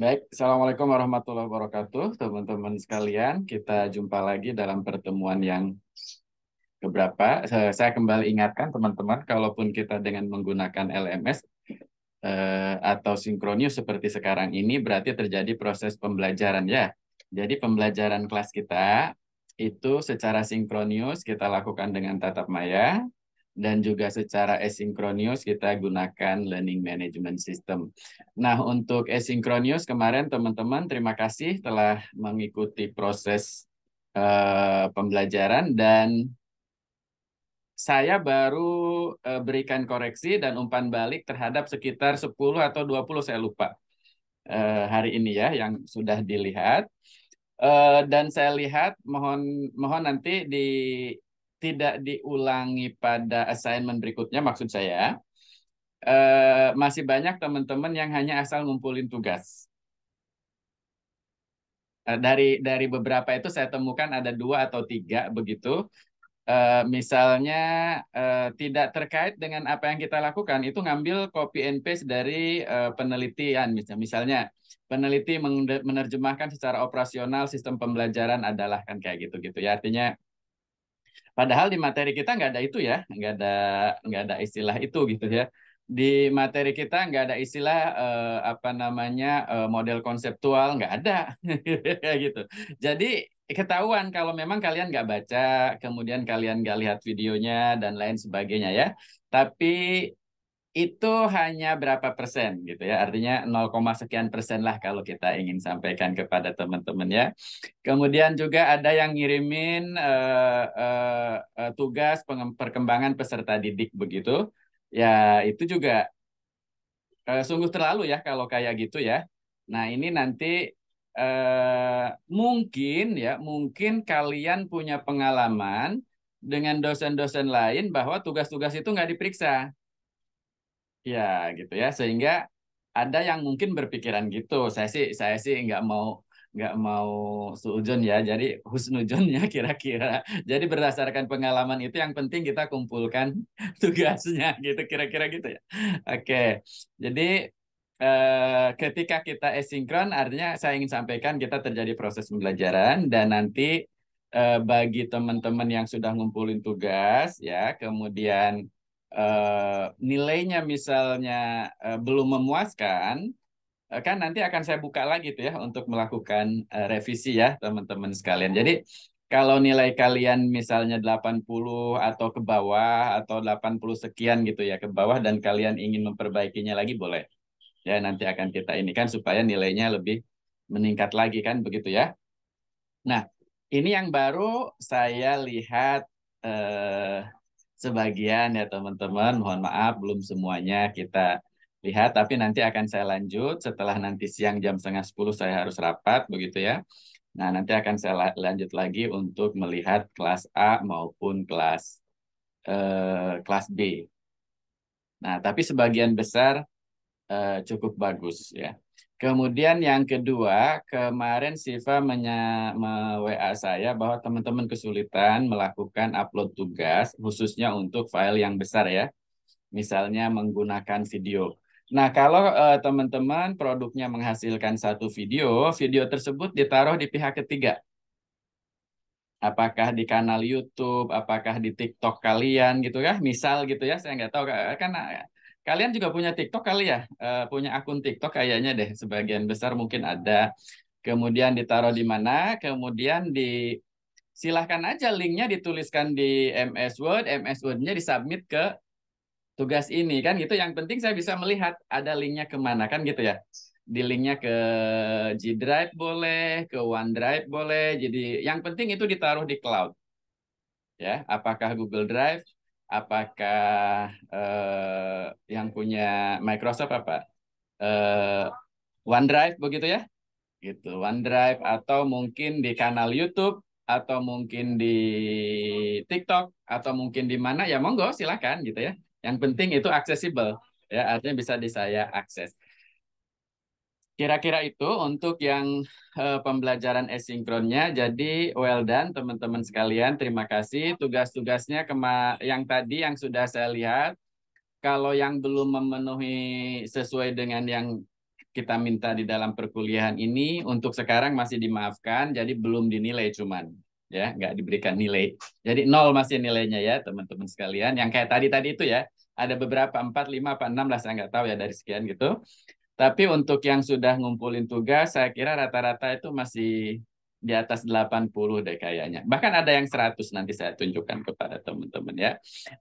Baik, Assalamualaikum warahmatullahi wabarakatuh, teman-teman sekalian. Kita jumpa lagi dalam pertemuan yang keberapa. Saya kembali ingatkan teman-teman, kalaupun kita dengan menggunakan LMS eh, atau sinkronius seperti sekarang ini, berarti terjadi proses pembelajaran ya. Jadi pembelajaran kelas kita itu secara sinkronius kita lakukan dengan tatap maya, dan juga secara asinkronius kita gunakan learning management system. Nah, untuk asinkronius kemarin teman-teman terima kasih telah mengikuti proses uh, pembelajaran dan saya baru uh, berikan koreksi dan umpan balik terhadap sekitar 10 atau 20 saya lupa uh, hari ini ya yang sudah dilihat. Uh, dan saya lihat mohon mohon nanti di tidak diulangi pada assignment berikutnya maksud saya eh, masih banyak teman-teman yang hanya asal ngumpulin tugas eh, dari dari beberapa itu saya temukan ada dua atau tiga begitu eh, misalnya eh, tidak terkait dengan apa yang kita lakukan itu ngambil copy and paste dari eh, penelitian misalnya misalnya peneliti menerjemahkan secara operasional sistem pembelajaran adalah kan kayak gitu gitu ya artinya Padahal di materi kita nggak ada itu ya, nggak ada nggak ada istilah itu gitu ya. Di materi kita nggak ada istilah eh, apa namanya eh, model konseptual nggak ada gitu. Jadi ketahuan kalau memang kalian nggak baca, kemudian kalian nggak lihat videonya dan lain sebagainya ya. Tapi itu hanya berapa persen gitu ya. Artinya 0, sekian persen lah kalau kita ingin sampaikan kepada teman-teman ya. Kemudian juga ada yang ngirimin uh, uh, uh, tugas perkembangan peserta didik begitu. Ya, itu juga uh, sungguh terlalu ya kalau kayak gitu ya. Nah, ini nanti uh, mungkin ya, mungkin kalian punya pengalaman dengan dosen-dosen lain bahwa tugas-tugas itu nggak diperiksa ya gitu ya sehingga ada yang mungkin berpikiran gitu saya sih saya sih nggak mau nggak mau sujon ya jadi husnujon kira-kira jadi berdasarkan pengalaman itu yang penting kita kumpulkan tugasnya gitu kira-kira gitu ya oke jadi eh, ketika kita esinkron artinya saya ingin sampaikan kita terjadi proses pembelajaran dan nanti eh, bagi teman-teman yang sudah ngumpulin tugas ya kemudian Eh, nilainya misalnya eh, belum memuaskan, eh, kan nanti akan saya buka lagi tuh ya untuk melakukan revisi ya teman-teman sekalian. Jadi kalau nilai kalian misalnya 80 atau ke bawah atau 80 sekian gitu ya ke bawah dan kalian ingin memperbaikinya lagi boleh. Ya nanti akan kita ini kan supaya nilainya lebih meningkat lagi kan begitu ya. Nah, ini yang baru saya lihat eh sebagian ya teman-teman. Mohon maaf belum semuanya kita lihat, tapi nanti akan saya lanjut setelah nanti siang jam setengah sepuluh saya harus rapat begitu ya. Nah nanti akan saya lanjut lagi untuk melihat kelas A maupun kelas eh, kelas B. Nah tapi sebagian besar eh, cukup bagus ya. Kemudian yang kedua, kemarin Siva menya, WA saya bahwa teman-teman kesulitan melakukan upload tugas, khususnya untuk file yang besar ya. Misalnya menggunakan video. Nah, kalau eh, teman-teman uh, produknya menghasilkan satu video, video tersebut ditaruh di pihak ketiga. Apakah di kanal YouTube, apakah di TikTok kalian gitu ya, misal gitu ya, saya nggak tahu. Kan Kalian juga punya TikTok kali ya? Uh, punya akun TikTok kayaknya deh. Sebagian besar mungkin ada. Kemudian ditaruh di mana? Kemudian di silahkan aja linknya dituliskan di MS Word, MS Word-nya disubmit ke tugas ini kan gitu. Yang penting saya bisa melihat ada linknya kemana kan gitu ya. Di linknya ke G Drive boleh, ke OneDrive boleh. Jadi yang penting itu ditaruh di cloud. Ya, apakah Google Drive, apakah uh, yang punya Microsoft apa uh, OneDrive begitu ya gitu OneDrive atau mungkin di kanal YouTube atau mungkin di TikTok atau mungkin di mana ya monggo silakan gitu ya yang penting itu accessible ya artinya bisa di saya akses Kira-kira itu untuk yang uh, pembelajaran asinkronnya. Jadi well done teman-teman sekalian. Terima kasih tugas-tugasnya yang tadi yang sudah saya lihat. Kalau yang belum memenuhi sesuai dengan yang kita minta di dalam perkuliahan ini untuk sekarang masih dimaafkan. Jadi belum dinilai cuman ya nggak diberikan nilai. Jadi nol masih nilainya ya teman-teman sekalian. Yang kayak tadi tadi itu ya ada beberapa empat lima apa enam lah saya nggak tahu ya dari sekian gitu tapi untuk yang sudah ngumpulin tugas, saya kira rata-rata itu masih di atas 80 deh kayaknya. Bahkan ada yang 100 nanti saya tunjukkan kepada teman-teman ya.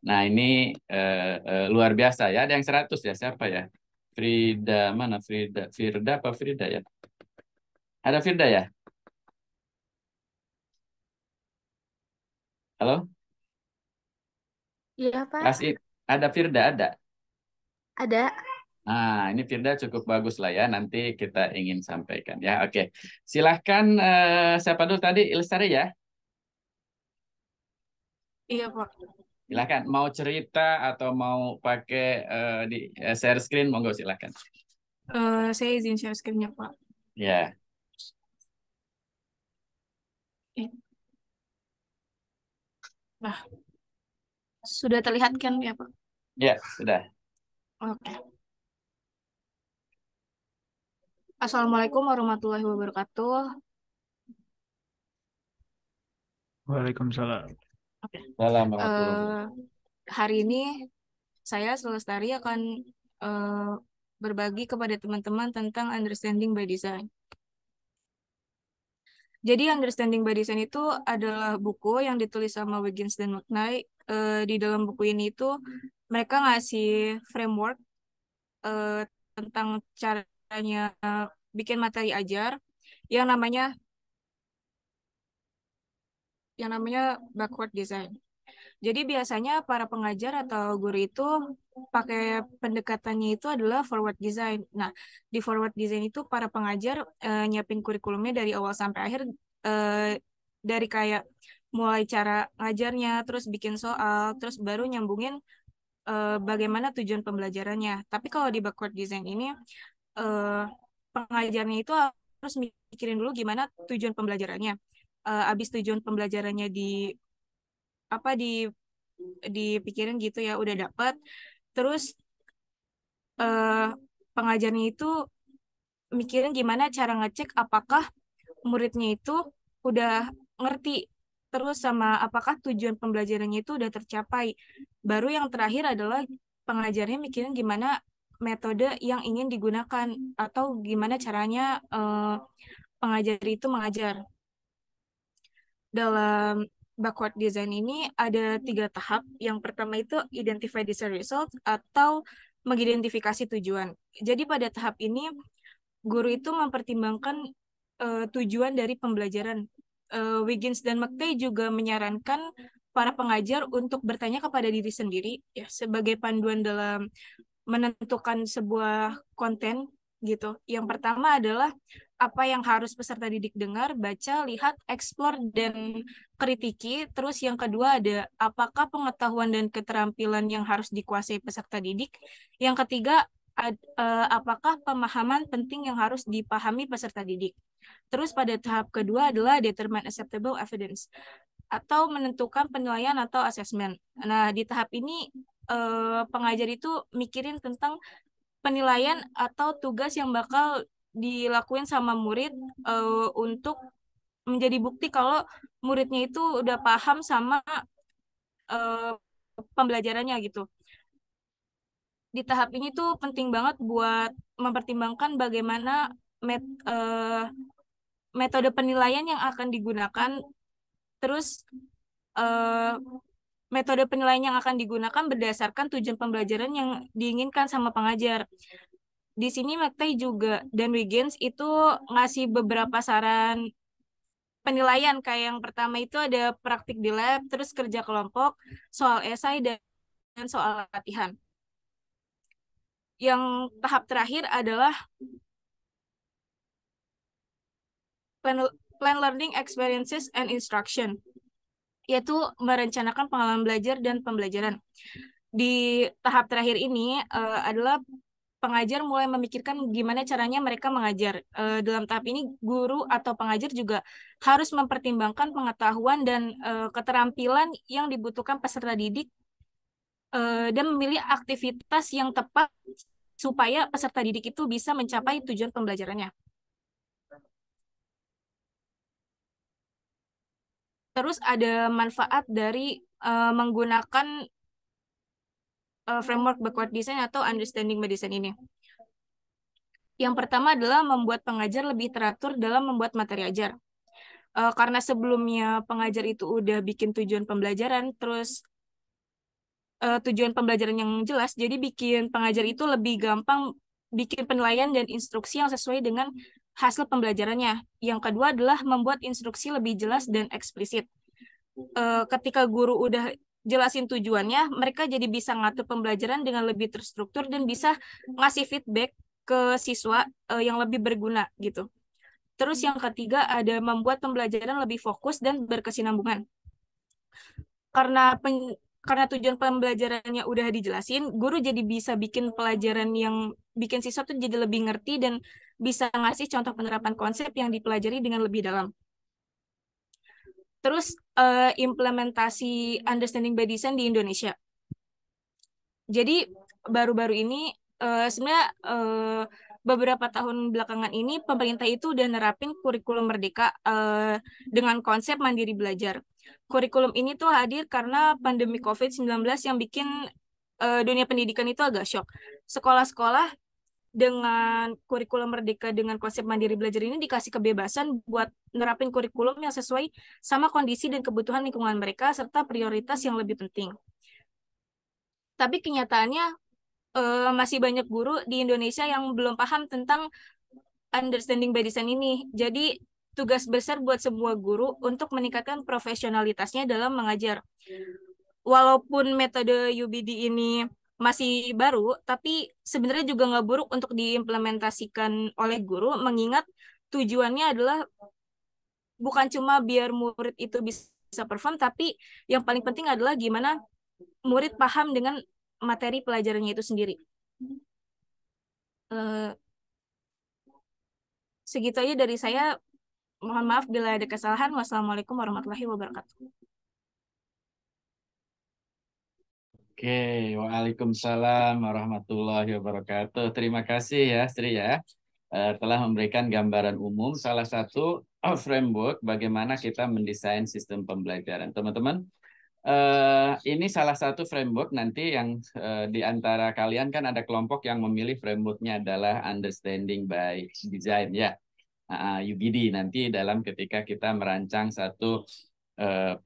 Nah ini eh, eh, luar biasa ya. Ada yang 100 ya siapa ya? Frida mana Frida? Firda apa Frida ya? Ada Firda ya? Halo? Iya Pak. Kasih. Ada Firda ada. Ada. Nah, ini Firda cukup bagus lah ya. Nanti kita ingin sampaikan ya. Oke, silahkan uh, siapa dulu tadi Ilsari ya? Iya Pak. Silahkan. Mau cerita atau mau pakai uh, di uh, share screen, monggo silahkan. Uh, saya izin share screennya Pak. Ya. Yeah. Nah, sudah terlihat kan ya Pak? Ya, sudah. Oke. Okay. Assalamualaikum warahmatullahi wabarakatuh. Waalaikumsalam. Salam, uh, hari ini saya Selestari akan uh, berbagi kepada teman-teman tentang understanding by design. Jadi Understanding by Design itu adalah buku yang ditulis sama Wiggins dan McKnight. Uh, di dalam buku ini itu mereka ngasih framework uh, tentang cara hanya eh, bikin materi ajar yang namanya yang namanya backward design. Jadi biasanya para pengajar atau guru itu pakai pendekatannya itu adalah forward design. Nah, di forward design itu para pengajar eh, nyiapin kurikulumnya dari awal sampai akhir eh, dari kayak mulai cara ngajarnya, terus bikin soal, terus baru nyambungin eh, bagaimana tujuan pembelajarannya. Tapi kalau di backward design ini uh, pengajarnya itu harus mikirin dulu gimana tujuan pembelajarannya. Uh, abis tujuan pembelajarannya di apa di dipikirin gitu ya udah dapet terus uh, pengajarnya itu mikirin gimana cara ngecek apakah muridnya itu udah ngerti terus sama apakah tujuan pembelajarannya itu udah tercapai baru yang terakhir adalah pengajarnya mikirin gimana metode yang ingin digunakan atau gimana caranya uh, pengajar itu mengajar. Dalam backward design ini ada tiga tahap. Yang pertama itu identify design result atau mengidentifikasi tujuan. Jadi pada tahap ini guru itu mempertimbangkan uh, tujuan dari pembelajaran. Uh, Wiggins dan McTay juga menyarankan para pengajar untuk bertanya kepada diri sendiri ya sebagai panduan dalam menentukan sebuah konten gitu. Yang pertama adalah apa yang harus peserta didik dengar, baca, lihat, eksplor, dan kritiki. Terus yang kedua ada apakah pengetahuan dan keterampilan yang harus dikuasai peserta didik. Yang ketiga, ad, eh, apakah pemahaman penting yang harus dipahami peserta didik. Terus pada tahap kedua adalah determine acceptable evidence atau menentukan penilaian atau assessment. Nah, di tahap ini uh, pengajar itu mikirin tentang penilaian atau tugas yang bakal dilakuin sama murid uh, untuk menjadi bukti kalau muridnya itu udah paham sama uh, pembelajarannya gitu. Di tahap ini tuh penting banget buat mempertimbangkan bagaimana met, uh, metode penilaian yang akan digunakan, terus uh, metode penilaian yang akan digunakan berdasarkan tujuan pembelajaran yang diinginkan sama pengajar. Di sini Mektai juga dan Wiggins itu ngasih beberapa saran penilaian kayak yang pertama itu ada praktik di lab, terus kerja kelompok, soal esai dan soal latihan. Yang tahap terakhir adalah plan learning experiences and instruction yaitu merencanakan pengalaman belajar dan pembelajaran. Di tahap terakhir ini uh, adalah pengajar mulai memikirkan gimana caranya mereka mengajar. Uh, dalam tahap ini, guru atau pengajar juga harus mempertimbangkan pengetahuan dan uh, keterampilan yang dibutuhkan peserta didik dan memilih aktivitas yang tepat supaya peserta didik itu bisa mencapai tujuan pembelajarannya. terus ada manfaat dari uh, menggunakan uh, framework backward design atau understanding by ini. Yang pertama adalah membuat pengajar lebih teratur dalam membuat materi ajar. Uh, karena sebelumnya pengajar itu udah bikin tujuan pembelajaran, terus uh, tujuan pembelajaran yang jelas, jadi bikin pengajar itu lebih gampang bikin penilaian dan instruksi yang sesuai dengan hasil pembelajarannya. Yang kedua adalah membuat instruksi lebih jelas dan eksplisit. Eh, ketika guru udah jelasin tujuannya, mereka jadi bisa ngatur pembelajaran dengan lebih terstruktur dan bisa ngasih feedback ke siswa eh, yang lebih berguna gitu. Terus yang ketiga ada membuat pembelajaran lebih fokus dan berkesinambungan. Karena pen, karena tujuan pembelajarannya udah dijelasin, guru jadi bisa bikin pelajaran yang bikin siswa tuh jadi lebih ngerti dan bisa ngasih contoh penerapan konsep yang dipelajari dengan lebih dalam. Terus uh, implementasi understanding by design di Indonesia. Jadi baru-baru ini uh, sebenarnya uh, beberapa tahun belakangan ini pemerintah itu udah nerapin kurikulum merdeka uh, dengan konsep mandiri belajar. Kurikulum ini tuh hadir karena pandemi COVID-19 yang bikin uh, dunia pendidikan itu agak shock. Sekolah-sekolah dengan kurikulum merdeka dengan konsep mandiri belajar ini dikasih kebebasan buat nerapin kurikulum yang sesuai sama kondisi dan kebutuhan lingkungan mereka serta prioritas yang lebih penting. Tapi kenyataannya uh, masih banyak guru di Indonesia yang belum paham tentang understanding by design ini. Jadi tugas besar buat semua guru untuk meningkatkan profesionalitasnya dalam mengajar. Walaupun metode UBD ini masih baru, tapi sebenarnya juga nggak buruk untuk diimplementasikan oleh guru, mengingat tujuannya adalah bukan cuma biar murid itu bisa perform, tapi yang paling penting adalah gimana murid paham dengan materi pelajarannya itu sendiri. Uh, segitu aja dari saya. Mohon maaf bila ada kesalahan. Wassalamualaikum warahmatullahi wabarakatuh. Oke, Waalaikumsalam warahmatullahi wabarakatuh. Terima kasih ya Sri ya eh, telah memberikan gambaran umum salah satu eh, framework bagaimana kita mendesain sistem pembelajaran. Teman-teman, eh, ini salah satu framework nanti yang di antara kalian kan ada kelompok yang memilih frameworknya adalah understanding by design ya. Ah, UBD nanti dalam ketika kita merancang satu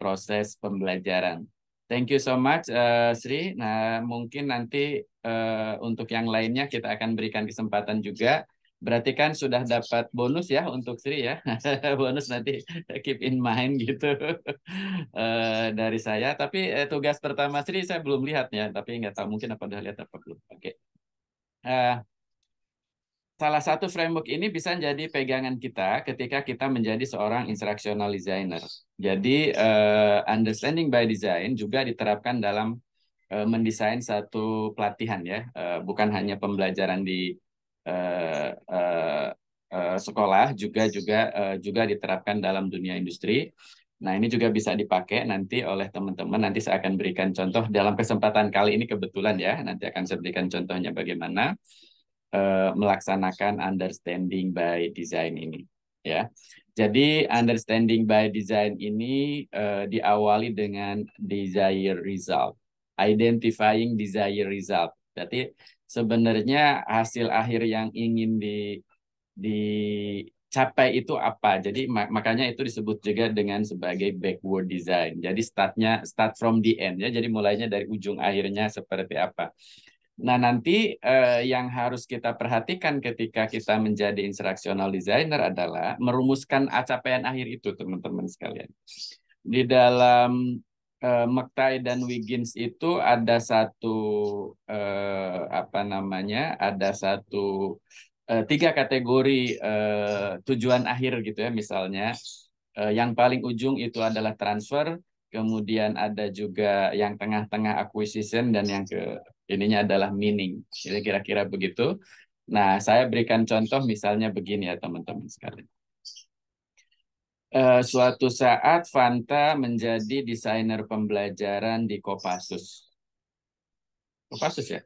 proses pembelajaran. Thank you so much, uh, Sri. Nah, mungkin nanti uh, untuk yang lainnya kita akan berikan kesempatan juga. Berarti kan sudah dapat bonus ya untuk Sri ya. bonus nanti keep in mind gitu uh, dari saya. Tapi uh, tugas pertama Sri saya belum lihat ya. Tapi nggak tahu mungkin apa udah lihat apa belum. Oke. Okay. Uh, salah satu framework ini bisa jadi pegangan kita ketika kita menjadi seorang instructional designer. Jadi uh, understanding by design juga diterapkan dalam uh, mendesain satu pelatihan ya, uh, bukan hanya pembelajaran di uh, uh, uh, sekolah juga juga uh, juga diterapkan dalam dunia industri. Nah, ini juga bisa dipakai nanti oleh teman-teman. Nanti saya akan berikan contoh dalam kesempatan kali ini kebetulan ya. Nanti akan saya berikan contohnya bagaimana uh, melaksanakan understanding by design ini ya. Jadi understanding by design ini uh, diawali dengan desire result, identifying desire result. Berarti sebenarnya hasil akhir yang ingin di dicapai itu apa. Jadi mak makanya itu disebut juga dengan sebagai backward design. Jadi startnya start from the end ya. Jadi mulainya dari ujung akhirnya seperti apa. Nah, nanti eh, yang harus kita perhatikan ketika kita menjadi instructional designer adalah merumuskan capaian akhir itu, teman-teman sekalian. Di dalam eh, Mektai dan Wiggins itu ada satu eh, apa namanya? Ada satu eh, tiga kategori eh, tujuan akhir gitu ya, misalnya eh, yang paling ujung itu adalah transfer, kemudian ada juga yang tengah-tengah acquisition dan yang ke ininya adalah meaning. Jadi kira-kira begitu. Nah, saya berikan contoh misalnya begini ya teman-teman sekalian. Uh, suatu saat Fanta menjadi desainer pembelajaran di Kopassus. Kopassus ya?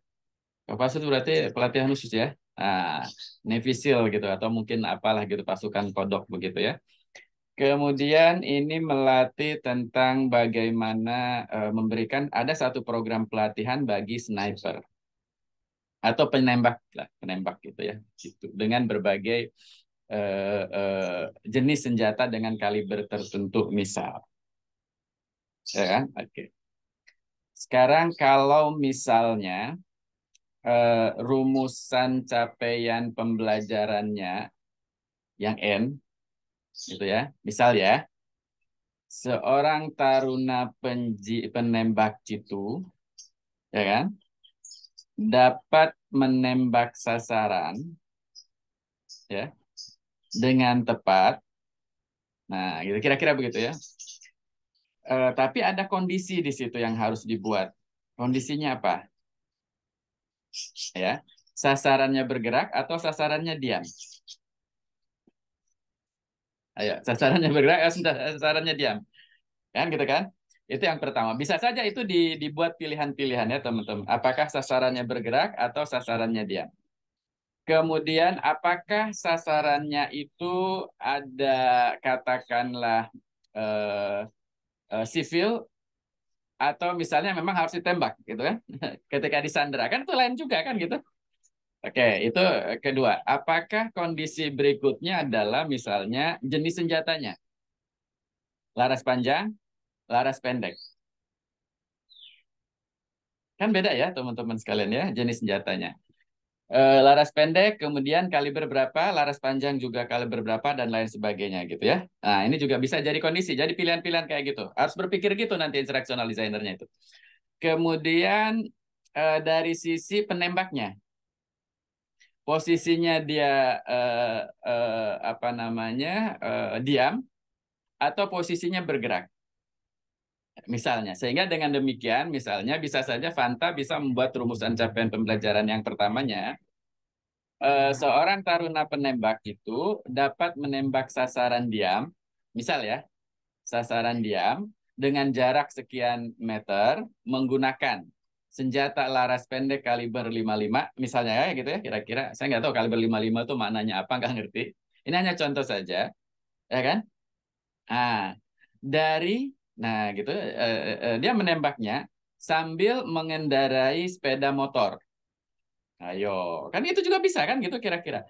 Kopassus berarti pelatihan khusus ya? Nah, Navy Seal gitu atau mungkin apalah gitu pasukan kodok begitu ya. Kemudian ini melatih tentang bagaimana uh, memberikan ada satu program pelatihan bagi sniper atau penembak lah, ya, penembak gitu ya, gitu dengan berbagai uh, uh, jenis senjata dengan kaliber tertentu misal, ya kan? Oke. Okay. Sekarang kalau misalnya uh, rumusan capaian pembelajarannya yang n gitu ya. Misal ya, seorang taruna penji, penembak jitu, ya kan, dapat menembak sasaran, ya, dengan tepat. Nah, gitu kira-kira begitu ya. E, tapi ada kondisi di situ yang harus dibuat. Kondisinya apa? Ya, sasarannya bergerak atau sasarannya diam? Ayo, sasarannya bergerak, eh, eh, sasarannya diam. Kan gitu kan? Itu yang pertama. Bisa saja itu di, dibuat pilihan-pilihan ya teman-teman. Apakah sasarannya bergerak atau sasarannya diam. Kemudian apakah sasarannya itu ada katakanlah eh, eh, sivil atau misalnya memang harus ditembak gitu kan. Ketika disandra kan itu lain juga kan gitu. Oke, itu eh, kedua. Apakah kondisi berikutnya adalah misalnya jenis senjatanya? Laras panjang, laras pendek. Kan beda ya teman-teman sekalian ya jenis senjatanya. E, laras pendek, kemudian kaliber berapa, laras panjang juga kaliber berapa, dan lain sebagainya gitu ya. Nah ini juga bisa jadi kondisi, jadi pilihan-pilihan kayak gitu. Harus berpikir gitu nanti instructional designernya itu. Kemudian e, dari sisi penembaknya, posisinya dia eh, eh, apa namanya eh, diam atau posisinya bergerak misalnya. Sehingga dengan demikian, misalnya bisa saja Fanta bisa membuat rumusan capaian pembelajaran yang pertamanya. Eh, seorang taruna penembak itu dapat menembak sasaran diam, misal ya, sasaran diam dengan jarak sekian meter menggunakan senjata laras pendek kaliber 55 misalnya ya gitu ya kira-kira saya nggak tahu kaliber 55 itu maknanya apa nggak ngerti ini hanya contoh saja ya kan ah dari nah gitu eh, eh, eh, dia menembaknya sambil mengendarai sepeda motor ayo kan itu juga bisa kan gitu kira-kira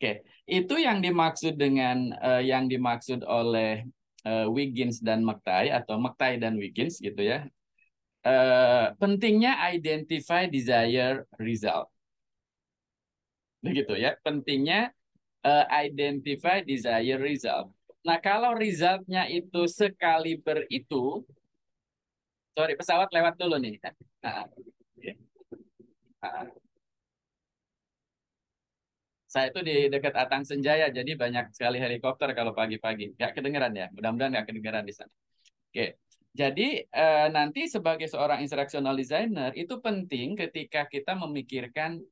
oke itu yang dimaksud dengan eh, yang dimaksud oleh eh, Wiggins dan Mektai atau Mektai dan Wiggins gitu ya Eh, pentingnya identify desire result. Begitu ya, pentingnya uh, identify desire result. Nah, kalau resultnya itu sekaliber itu, sorry, pesawat lewat dulu nih. Nah, ya. nah. Saya itu di dekat Atang Senjaya, jadi banyak sekali helikopter kalau pagi-pagi. Gak kedengeran ya, mudah-mudahan gak kedengeran di sana. Oke, okay. Jadi uh, nanti sebagai seorang instructional designer itu penting ketika kita memikirkan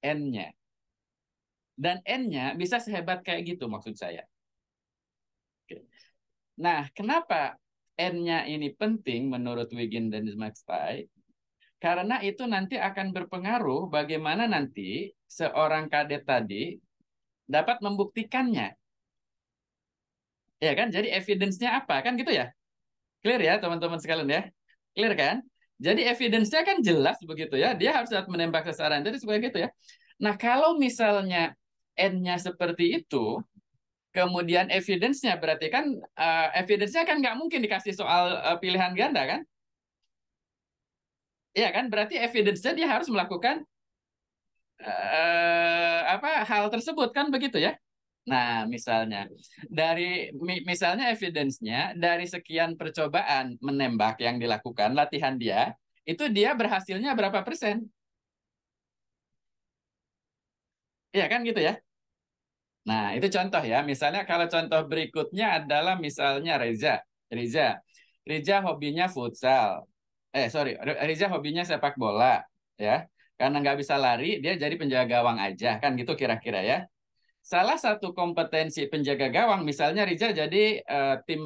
N-nya. Dan N-nya bisa sehebat kayak gitu maksud saya. Nah, kenapa N-nya ini penting menurut Wiggin dan Maxtay? Karena itu nanti akan berpengaruh bagaimana nanti seorang kadet tadi dapat membuktikannya. Ya kan? Jadi evidence-nya apa? Kan gitu ya? Clear ya teman-teman sekalian ya? Clear kan? Jadi evidence-nya kan jelas begitu ya. Dia harus dapat menembak sasaran. Jadi seperti itu ya. Nah kalau misalnya n-nya seperti itu, kemudian evidence-nya berarti kan uh, evidence-nya kan nggak mungkin dikasih soal uh, pilihan ganda kan? Iya kan? Berarti evidence-nya dia harus melakukan uh, apa hal tersebut kan begitu ya? Nah, misalnya dari misalnya evidence-nya dari sekian percobaan menembak yang dilakukan latihan dia, itu dia berhasilnya berapa persen? Iya kan gitu ya? Nah, itu contoh ya. Misalnya kalau contoh berikutnya adalah misalnya Reza. Reza. Reza hobinya futsal. Eh, sorry. Reza hobinya sepak bola. ya Karena nggak bisa lari, dia jadi penjaga gawang aja. Kan gitu kira-kira ya salah satu kompetensi penjaga gawang misalnya Riza jadi uh, tim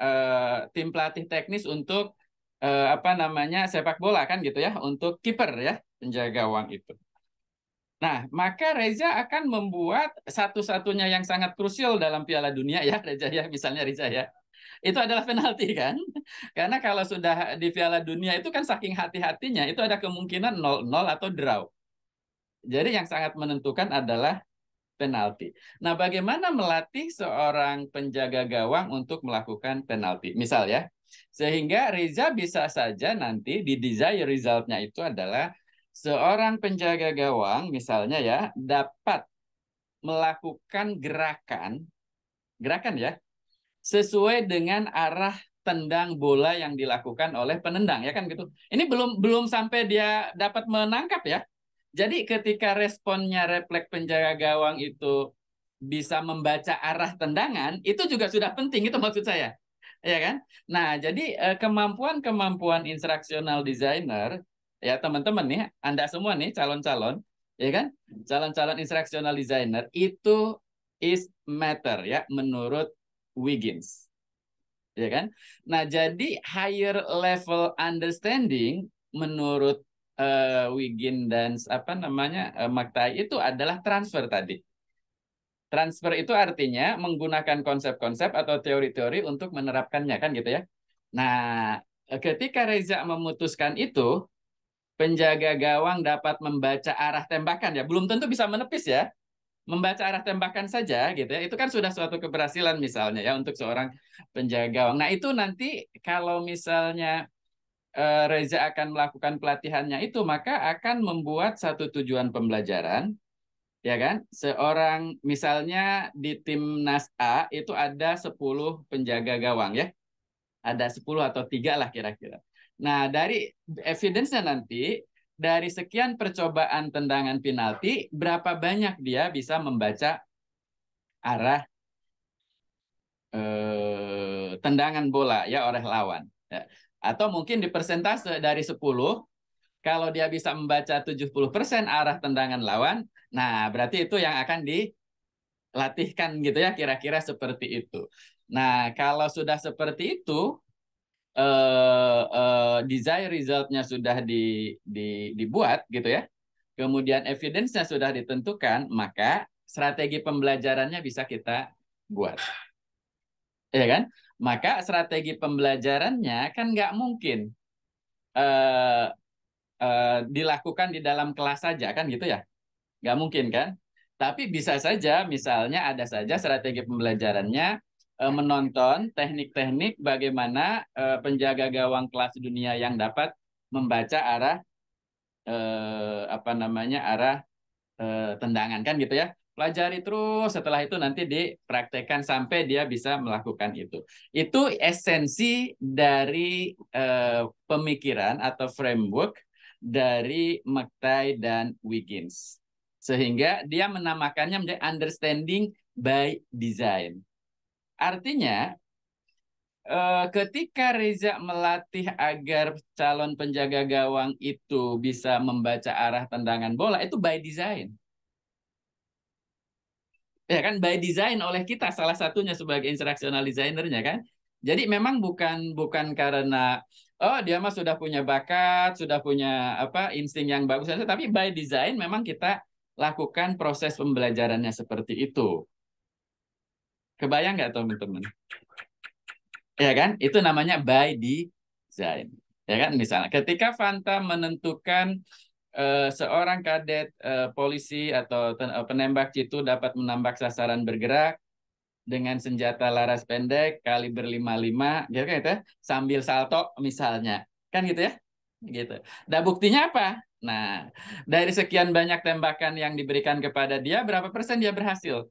uh, tim pelatih teknis untuk uh, apa namanya sepak bola kan gitu ya untuk kiper ya penjaga gawang itu. Nah, maka Reza akan membuat satu-satunya yang sangat krusial dalam Piala Dunia ya, Reza ya, misalnya Riza ya. Itu adalah penalti kan? Karena kalau sudah di Piala Dunia itu kan saking hati-hatinya itu ada kemungkinan 0-0 atau draw. Jadi yang sangat menentukan adalah penalti. Nah, bagaimana melatih seorang penjaga gawang untuk melakukan penalti? Misal ya, sehingga Riza bisa saja nanti di desire resultnya itu adalah seorang penjaga gawang misalnya ya dapat melakukan gerakan gerakan ya sesuai dengan arah tendang bola yang dilakukan oleh penendang ya kan gitu. Ini belum belum sampai dia dapat menangkap ya. Jadi ketika responnya refleks penjaga gawang itu bisa membaca arah tendangan, itu juga sudah penting itu maksud saya. Ya kan? Nah, jadi eh, kemampuan-kemampuan instruksional designer ya teman-teman nih, Anda semua nih calon-calon, ya kan? Calon-calon instruksional designer itu is matter ya menurut Wiggins. Ya kan? Nah, jadi higher level understanding menurut uh, eh, Wigin dan apa namanya uh, eh, Maktai itu adalah transfer tadi. Transfer itu artinya menggunakan konsep-konsep atau teori-teori untuk menerapkannya kan gitu ya. Nah, ketika Reza memutuskan itu, penjaga gawang dapat membaca arah tembakan ya. Belum tentu bisa menepis ya. Membaca arah tembakan saja gitu ya. Itu kan sudah suatu keberhasilan misalnya ya untuk seorang penjaga gawang. Nah, itu nanti kalau misalnya Eh, Reza akan melakukan pelatihannya itu maka akan membuat satu tujuan pembelajaran ya kan seorang misalnya di timnas A itu ada 10 penjaga gawang ya ada 10 atau tiga lah kira-kira nah dari evidence-nya nanti dari sekian percobaan tendangan penalti berapa banyak dia bisa membaca arah eh, tendangan bola ya oleh lawan ya. Atau mungkin di persentase dari 10, kalau dia bisa membaca 70% arah tendangan lawan, nah berarti itu yang akan dilatihkan gitu ya kira-kira seperti itu. Nah, kalau sudah seperti itu eh, eh desire resultnya sudah di, di, dibuat gitu ya. Kemudian evidence-nya sudah ditentukan, maka strategi pembelajarannya bisa kita buat. Ya kan? Maka strategi pembelajarannya kan nggak mungkin uh, uh, dilakukan di dalam kelas saja kan gitu ya? Nggak mungkin kan? Tapi bisa saja misalnya ada saja strategi pembelajarannya uh, menonton teknik-teknik bagaimana uh, penjaga gawang kelas dunia yang dapat membaca arah uh, apa namanya arah uh, tendangan kan gitu ya pelajari terus setelah itu nanti dipraktekkan sampai dia bisa melakukan itu itu esensi dari uh, pemikiran atau framework dari McTay dan Wiggins sehingga dia menamakannya menjadi understanding by design artinya eh, ketika Reza melatih agar calon penjaga gawang itu bisa membaca arah tendangan bola itu by design ya kan by design oleh kita salah satunya sebagai instructional designernya kan jadi memang bukan bukan karena oh dia mah sudah punya bakat sudah punya apa insting yang bagus tapi by design memang kita lakukan proses pembelajarannya seperti itu kebayang nggak teman-teman ya kan itu namanya by design ya kan misalnya ketika Fanta menentukan Eh, seorang kadet uh, polisi atau eh, penembak itu dapat menembak sasaran bergerak dengan senjata laras pendek kaliber 55 gitu kan itu ya? sambil salto misalnya. Kan gitu ya? Gitu. Nah, buktinya apa? Nah, dari sekian banyak tembakan yang diberikan kepada dia, berapa persen dia berhasil?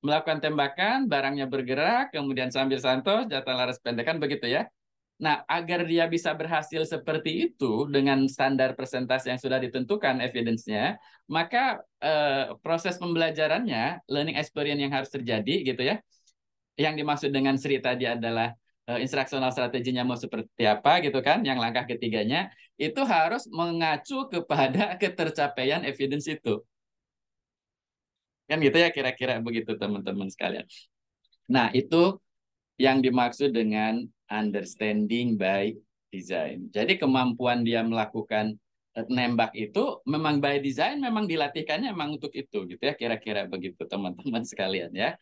Melakukan tembakan, barangnya bergerak, kemudian sambil santos, jatah laras pendek kan begitu ya. Nah, agar dia bisa berhasil seperti itu dengan standar presentasi yang sudah ditentukan evidence-nya, maka eh, proses pembelajarannya, learning experience yang harus terjadi gitu ya. Yang dimaksud dengan cerita dia adalah eh, instruksional strateginya mau seperti apa gitu kan, yang langkah ketiganya itu harus mengacu kepada ketercapaian evidence itu. Kan gitu ya kira-kira begitu teman-teman sekalian. Nah, itu yang dimaksud dengan understanding by design. Jadi kemampuan dia melakukan eh, nembak itu memang by design memang dilatihkannya memang untuk itu gitu ya kira-kira begitu teman-teman sekalian ya.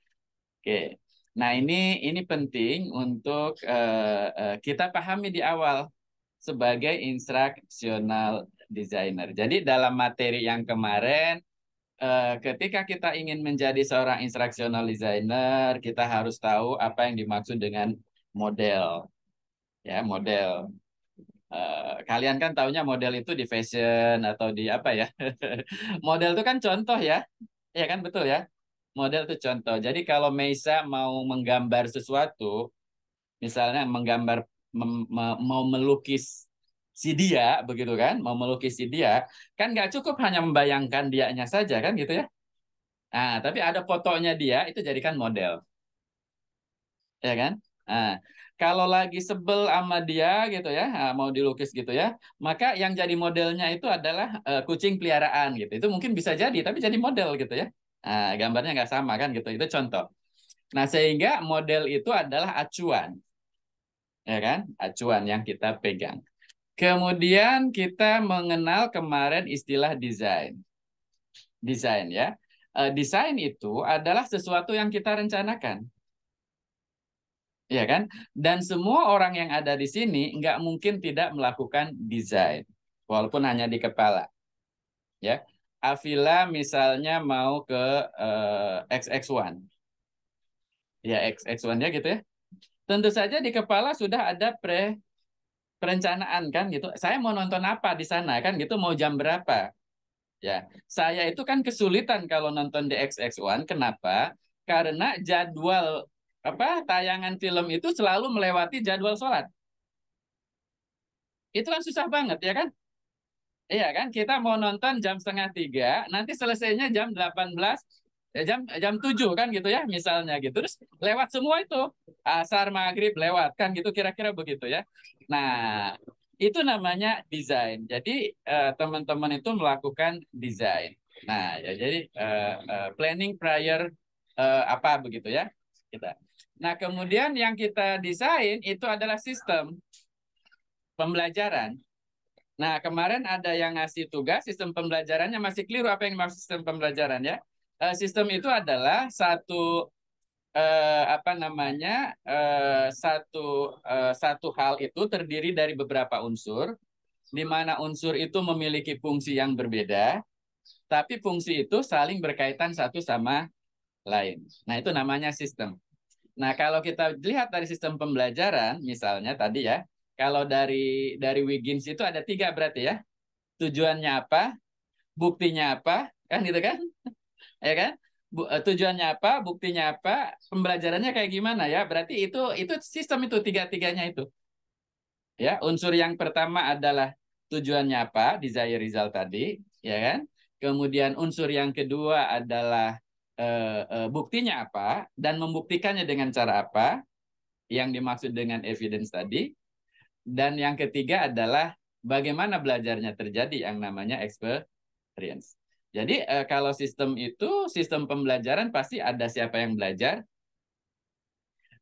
Oke. Nah, ini ini penting untuk uh, uh, kita pahami di awal sebagai instructional designer. Jadi dalam materi yang kemarin ketika kita ingin menjadi seorang instructional designer, kita harus tahu apa yang dimaksud dengan model ya model uh, kalian kan taunya model itu di fashion atau di apa ya model itu kan contoh ya ya kan betul ya model itu contoh jadi kalau Meisa mau menggambar sesuatu misalnya menggambar mem, me, mau melukis si dia begitu kan mau melukis si dia kan nggak cukup hanya membayangkan dianya saja kan gitu ya Nah, tapi ada fotonya dia itu jadikan model. Ya kan? Nah, kalau lagi sebel sama dia gitu ya, ah, mau dilukis gitu ya, maka yang jadi modelnya itu adalah eh, kucing peliharaan gitu. Itu mungkin bisa jadi, tapi jadi model gitu ya. Nah, gambarnya nggak sama kan gitu. Itu contoh. Nah, sehingga model itu adalah acuan. Ya kan? Acuan yang kita pegang. Kemudian kita mengenal kemarin istilah desain. Desain ya. Eh, desain itu adalah sesuatu yang kita rencanakan ya kan? Dan semua orang yang ada di sini nggak mungkin tidak melakukan desain, walaupun hanya di kepala, ya. Avila misalnya mau ke uh, eh, XX1, ya xx 1 ya gitu ya. Tentu saja di kepala sudah ada pre perencanaan kan gitu. Saya mau nonton apa di sana kan gitu, mau jam berapa. Ya, saya itu kan kesulitan kalau nonton di XX1. Kenapa? Karena jadwal apa tayangan film itu selalu melewati jadwal sholat. Itu kan susah banget ya kan? Iya kan? Kita mau nonton jam setengah tiga, nanti selesainya jam 18, eh, jam eh, jam tujuh kan gitu ya misalnya gitu. Terus lewat semua itu. Asar, maghrib, lewat kan gitu kira-kira begitu ya. Nah, itu namanya desain. Jadi eh, teman-teman itu melakukan desain. Nah, ya jadi planning prior apa begitu ya kita. Nah, kemudian yang kita desain itu adalah sistem pembelajaran. Nah, kemarin ada yang ngasih tugas, sistem pembelajarannya masih keliru apa yang dimaksud sistem pembelajaran ya. E, sistem itu adalah satu e, apa namanya? E, satu e, satu hal itu terdiri dari beberapa unsur di mana unsur itu memiliki fungsi yang berbeda, tapi fungsi itu saling berkaitan satu sama lain. Nah, itu namanya sistem. Nah, kalau kita lihat dari sistem pembelajaran, misalnya tadi ya, kalau dari dari Wiggins itu ada tiga berarti ya. Tujuannya apa? Buktinya apa? Kan gitu kan? ya kan? Bu, eh, tujuannya apa? Buktinya apa? Pembelajarannya kayak gimana ya? Berarti itu itu sistem itu tiga-tiganya itu. Ya, unsur yang pertama adalah tujuannya apa? Desire result tadi, ya kan? Kemudian unsur yang kedua adalah Eh, eh, buktinya apa dan membuktikannya dengan cara apa yang dimaksud dengan evidence tadi dan yang ketiga adalah bagaimana belajarnya terjadi yang namanya experience. Jadi uh, kalau sistem itu sistem pembelajaran pasti ada siapa yang belajar.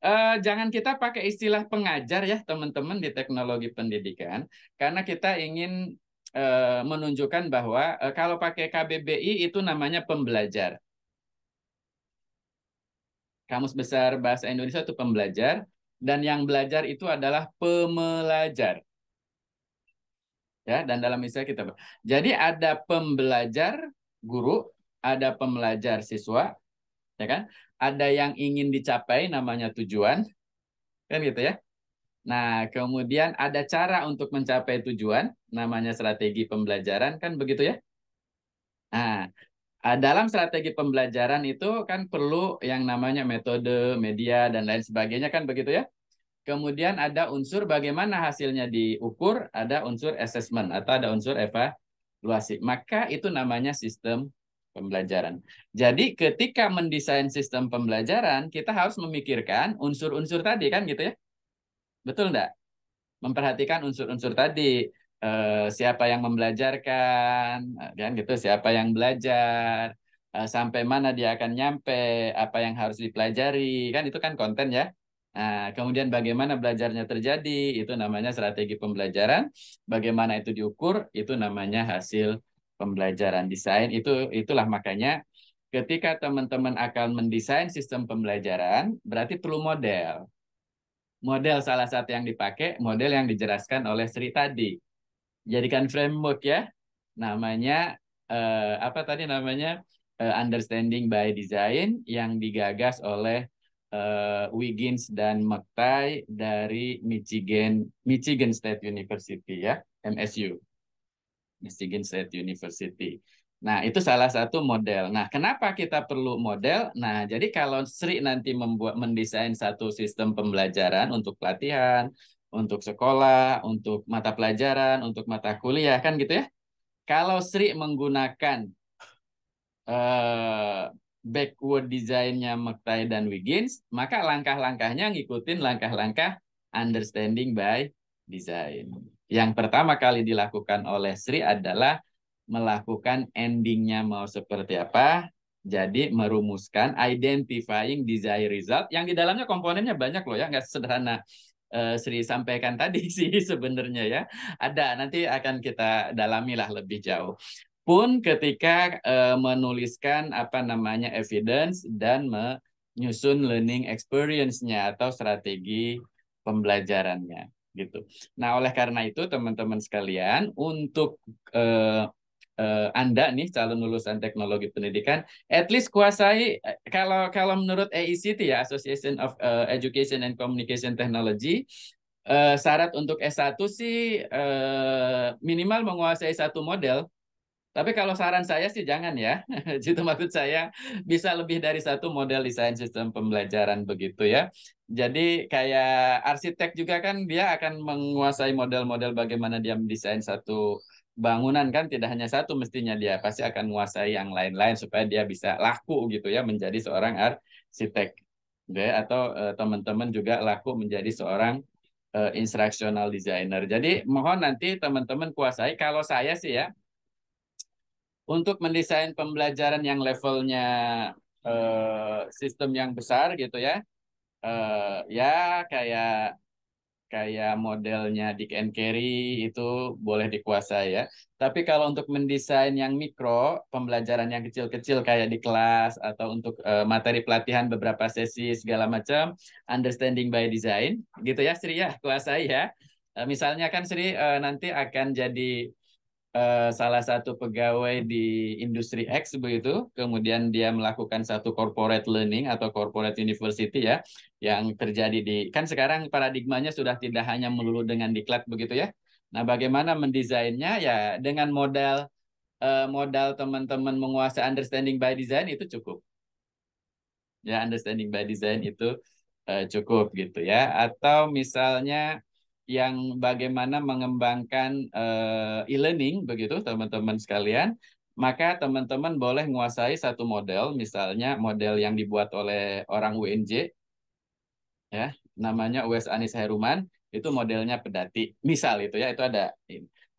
Uh, jangan kita pakai istilah pengajar ya teman-teman di teknologi pendidikan karena kita ingin menunjukkan bahwa kalau pakai KBBI itu namanya pembelajar. Kamus Besar Bahasa Indonesia itu pembelajar dan yang belajar itu adalah pemelajar. Ya, dan dalam istilah kita. Jadi ada pembelajar guru, ada pembelajar siswa, ya kan? Ada yang ingin dicapai namanya tujuan. Kan gitu ya. Nah, kemudian ada cara untuk mencapai tujuan, namanya strategi pembelajaran, kan begitu ya? Nah, Eh, dalam strategi pembelajaran itu kan perlu yang namanya metode, media, dan lain sebagainya kan begitu ya. Kemudian ada unsur bagaimana hasilnya diukur, ada unsur assessment atau ada unsur evaluasi. Maka itu namanya sistem pembelajaran. Jadi ketika mendesain sistem pembelajaran, kita harus memikirkan unsur-unsur tadi kan gitu ya. Betul enggak? Memperhatikan unsur-unsur tadi. Eh, siapa yang membelajarkan, eh, kan gitu, siapa yang belajar, eh, sampai mana dia akan nyampe, apa yang harus dipelajari, kan itu kan konten ya. Nah, kemudian bagaimana belajarnya terjadi, itu namanya strategi pembelajaran. Bagaimana itu diukur, itu namanya hasil pembelajaran desain. Itu itulah makanya ketika teman-teman akan mendesain sistem pembelajaran, berarti perlu model. Model salah satu yang dipakai, model yang dijelaskan oleh Sri tadi jadikan framework ya namanya uh, apa tadi namanya uh, understanding by design yang digagas oleh uh, Wiggins dan McTay dari Michigan Michigan State University ya MSU Michigan State University. Nah, itu salah satu model. Nah, kenapa kita perlu model? Nah, jadi kalau Sri nanti membuat mendesain satu sistem pembelajaran untuk pelatihan, untuk sekolah, untuk mata pelajaran, untuk mata kuliah kan gitu ya. Kalau Sri menggunakan uh, backward design-nya Mektai dan Wiggins, maka langkah-langkahnya ngikutin langkah-langkah understanding by design. Yang pertama kali dilakukan oleh Sri adalah melakukan endingnya mau seperti apa, jadi merumuskan identifying design result yang di dalamnya komponennya banyak loh ya, nggak sederhana Eh, Sri sampaikan tadi sih sebenarnya ya. Ada nanti akan kita dalami lah lebih jauh. Pun ketika uh, menuliskan apa namanya evidence dan menyusun learning experience-nya atau strategi pembelajarannya gitu. Nah, oleh karena itu teman-teman sekalian untuk uh, uh, Anda nih calon lulusan teknologi pendidikan, at least kuasai eh, kalau kalau menurut AECT ya Association of uh, Education and Communication Technology uh, syarat untuk S1 sih uh, minimal menguasai satu model. Tapi kalau saran saya sih jangan ya. Itu maksud saya bisa lebih dari satu model desain sistem pembelajaran begitu ya. Jadi kayak arsitek juga kan dia akan menguasai model-model bagaimana dia mendesain satu bangunan kan tidak hanya satu mestinya dia pasti akan menguasai yang lain-lain supaya dia bisa laku gitu ya menjadi seorang arsitek gitu atau eh, teman-teman juga laku menjadi seorang uh, instructional designer. Jadi mohon nanti teman-teman kuasai kalau saya sih ya untuk mendesain pembelajaran yang levelnya uh, sistem yang besar gitu ya. ya kayak kayak modelnya Dick and Carry itu boleh dikuasai ya. Tapi kalau untuk mendesain yang mikro, pembelajaran yang kecil-kecil kayak di kelas atau untuk uh, materi pelatihan beberapa sesi segala macam, understanding by design gitu ya Sri ya, kuasai ya. Uh, misalnya kan Sri uh, nanti akan jadi Eh, salah satu pegawai di industri X begitu, kemudian dia melakukan satu corporate learning atau corporate university ya, yang terjadi di kan sekarang paradigmanya sudah tidak hanya melulu dengan diklat begitu ya. Nah, bagaimana mendesainnya ya dengan modal uh, modal teman-teman menguasai understanding by design itu cukup. Ya, understanding by design itu uh, cukup gitu ya. Atau misalnya yang bagaimana mengembangkan uh, e-learning begitu teman-teman sekalian, maka teman-teman boleh menguasai satu model, misalnya model yang dibuat oleh orang UNJ, ya namanya US Anis Heruman, itu modelnya pedati, misal itu ya itu ada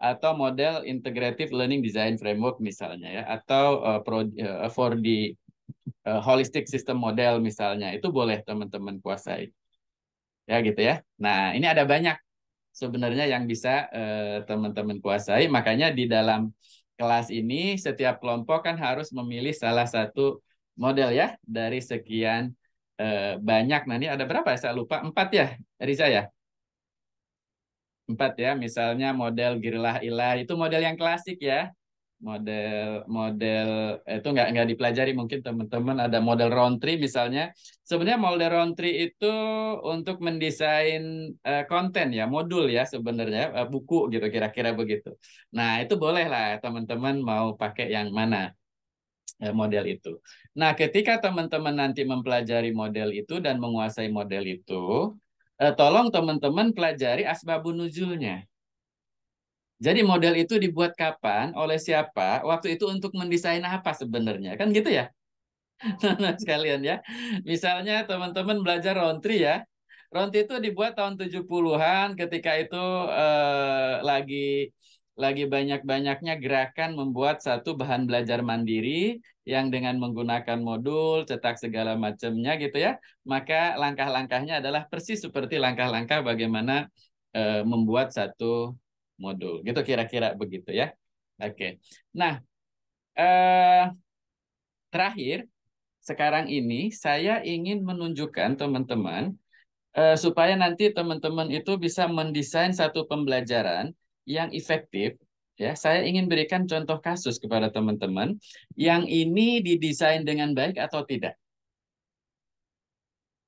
atau model integrative learning design framework misalnya ya atau uh, pro, uh, for the uh, holistic system model misalnya itu boleh teman-teman kuasai ya gitu ya. Nah ini ada banyak sebenarnya yang bisa eh, teman-teman eh, kuasai. Makanya di dalam kelas ini setiap kelompok kan harus memilih salah satu model ya dari sekian eh, banyak. Nah ini ada berapa? Ya? Saya lupa empat ya, Riza ya. Empat ya, misalnya model girlah Ilah itu model yang klasik ya model model eh, itu nggak nggak dipelajari mungkin teman-teman ada model round tree misalnya sebenarnya model round tree itu untuk mendesain uh, konten ya modul ya sebenarnya uh, buku gitu kira-kira begitu nah itu boleh lah teman-teman mau pakai yang mana uh, model itu nah ketika teman-teman nanti mempelajari model itu dan menguasai model itu uh, tolong teman-teman pelajari asbabun jadi model itu dibuat kapan, oleh siapa, waktu itu untuk mendesain apa sebenarnya. Kan gitu ya? Nah, sekalian ya. Misalnya teman-teman belajar rontri ya. Rontri itu dibuat tahun 70-an ketika itu eh, lagi lagi banyak-banyaknya gerakan membuat satu bahan belajar mandiri yang dengan menggunakan modul, cetak segala macamnya gitu ya. Maka langkah-langkahnya adalah persis seperti langkah-langkah bagaimana eh, membuat satu modul. Gitu kira-kira begitu ya. Oke. Nah, eh, terakhir sekarang ini saya ingin menunjukkan teman-teman eh, supaya nanti teman-teman itu bisa mendesain satu pembelajaran yang efektif ya saya ingin berikan contoh kasus kepada teman-teman yang ini didesain dengan baik atau tidak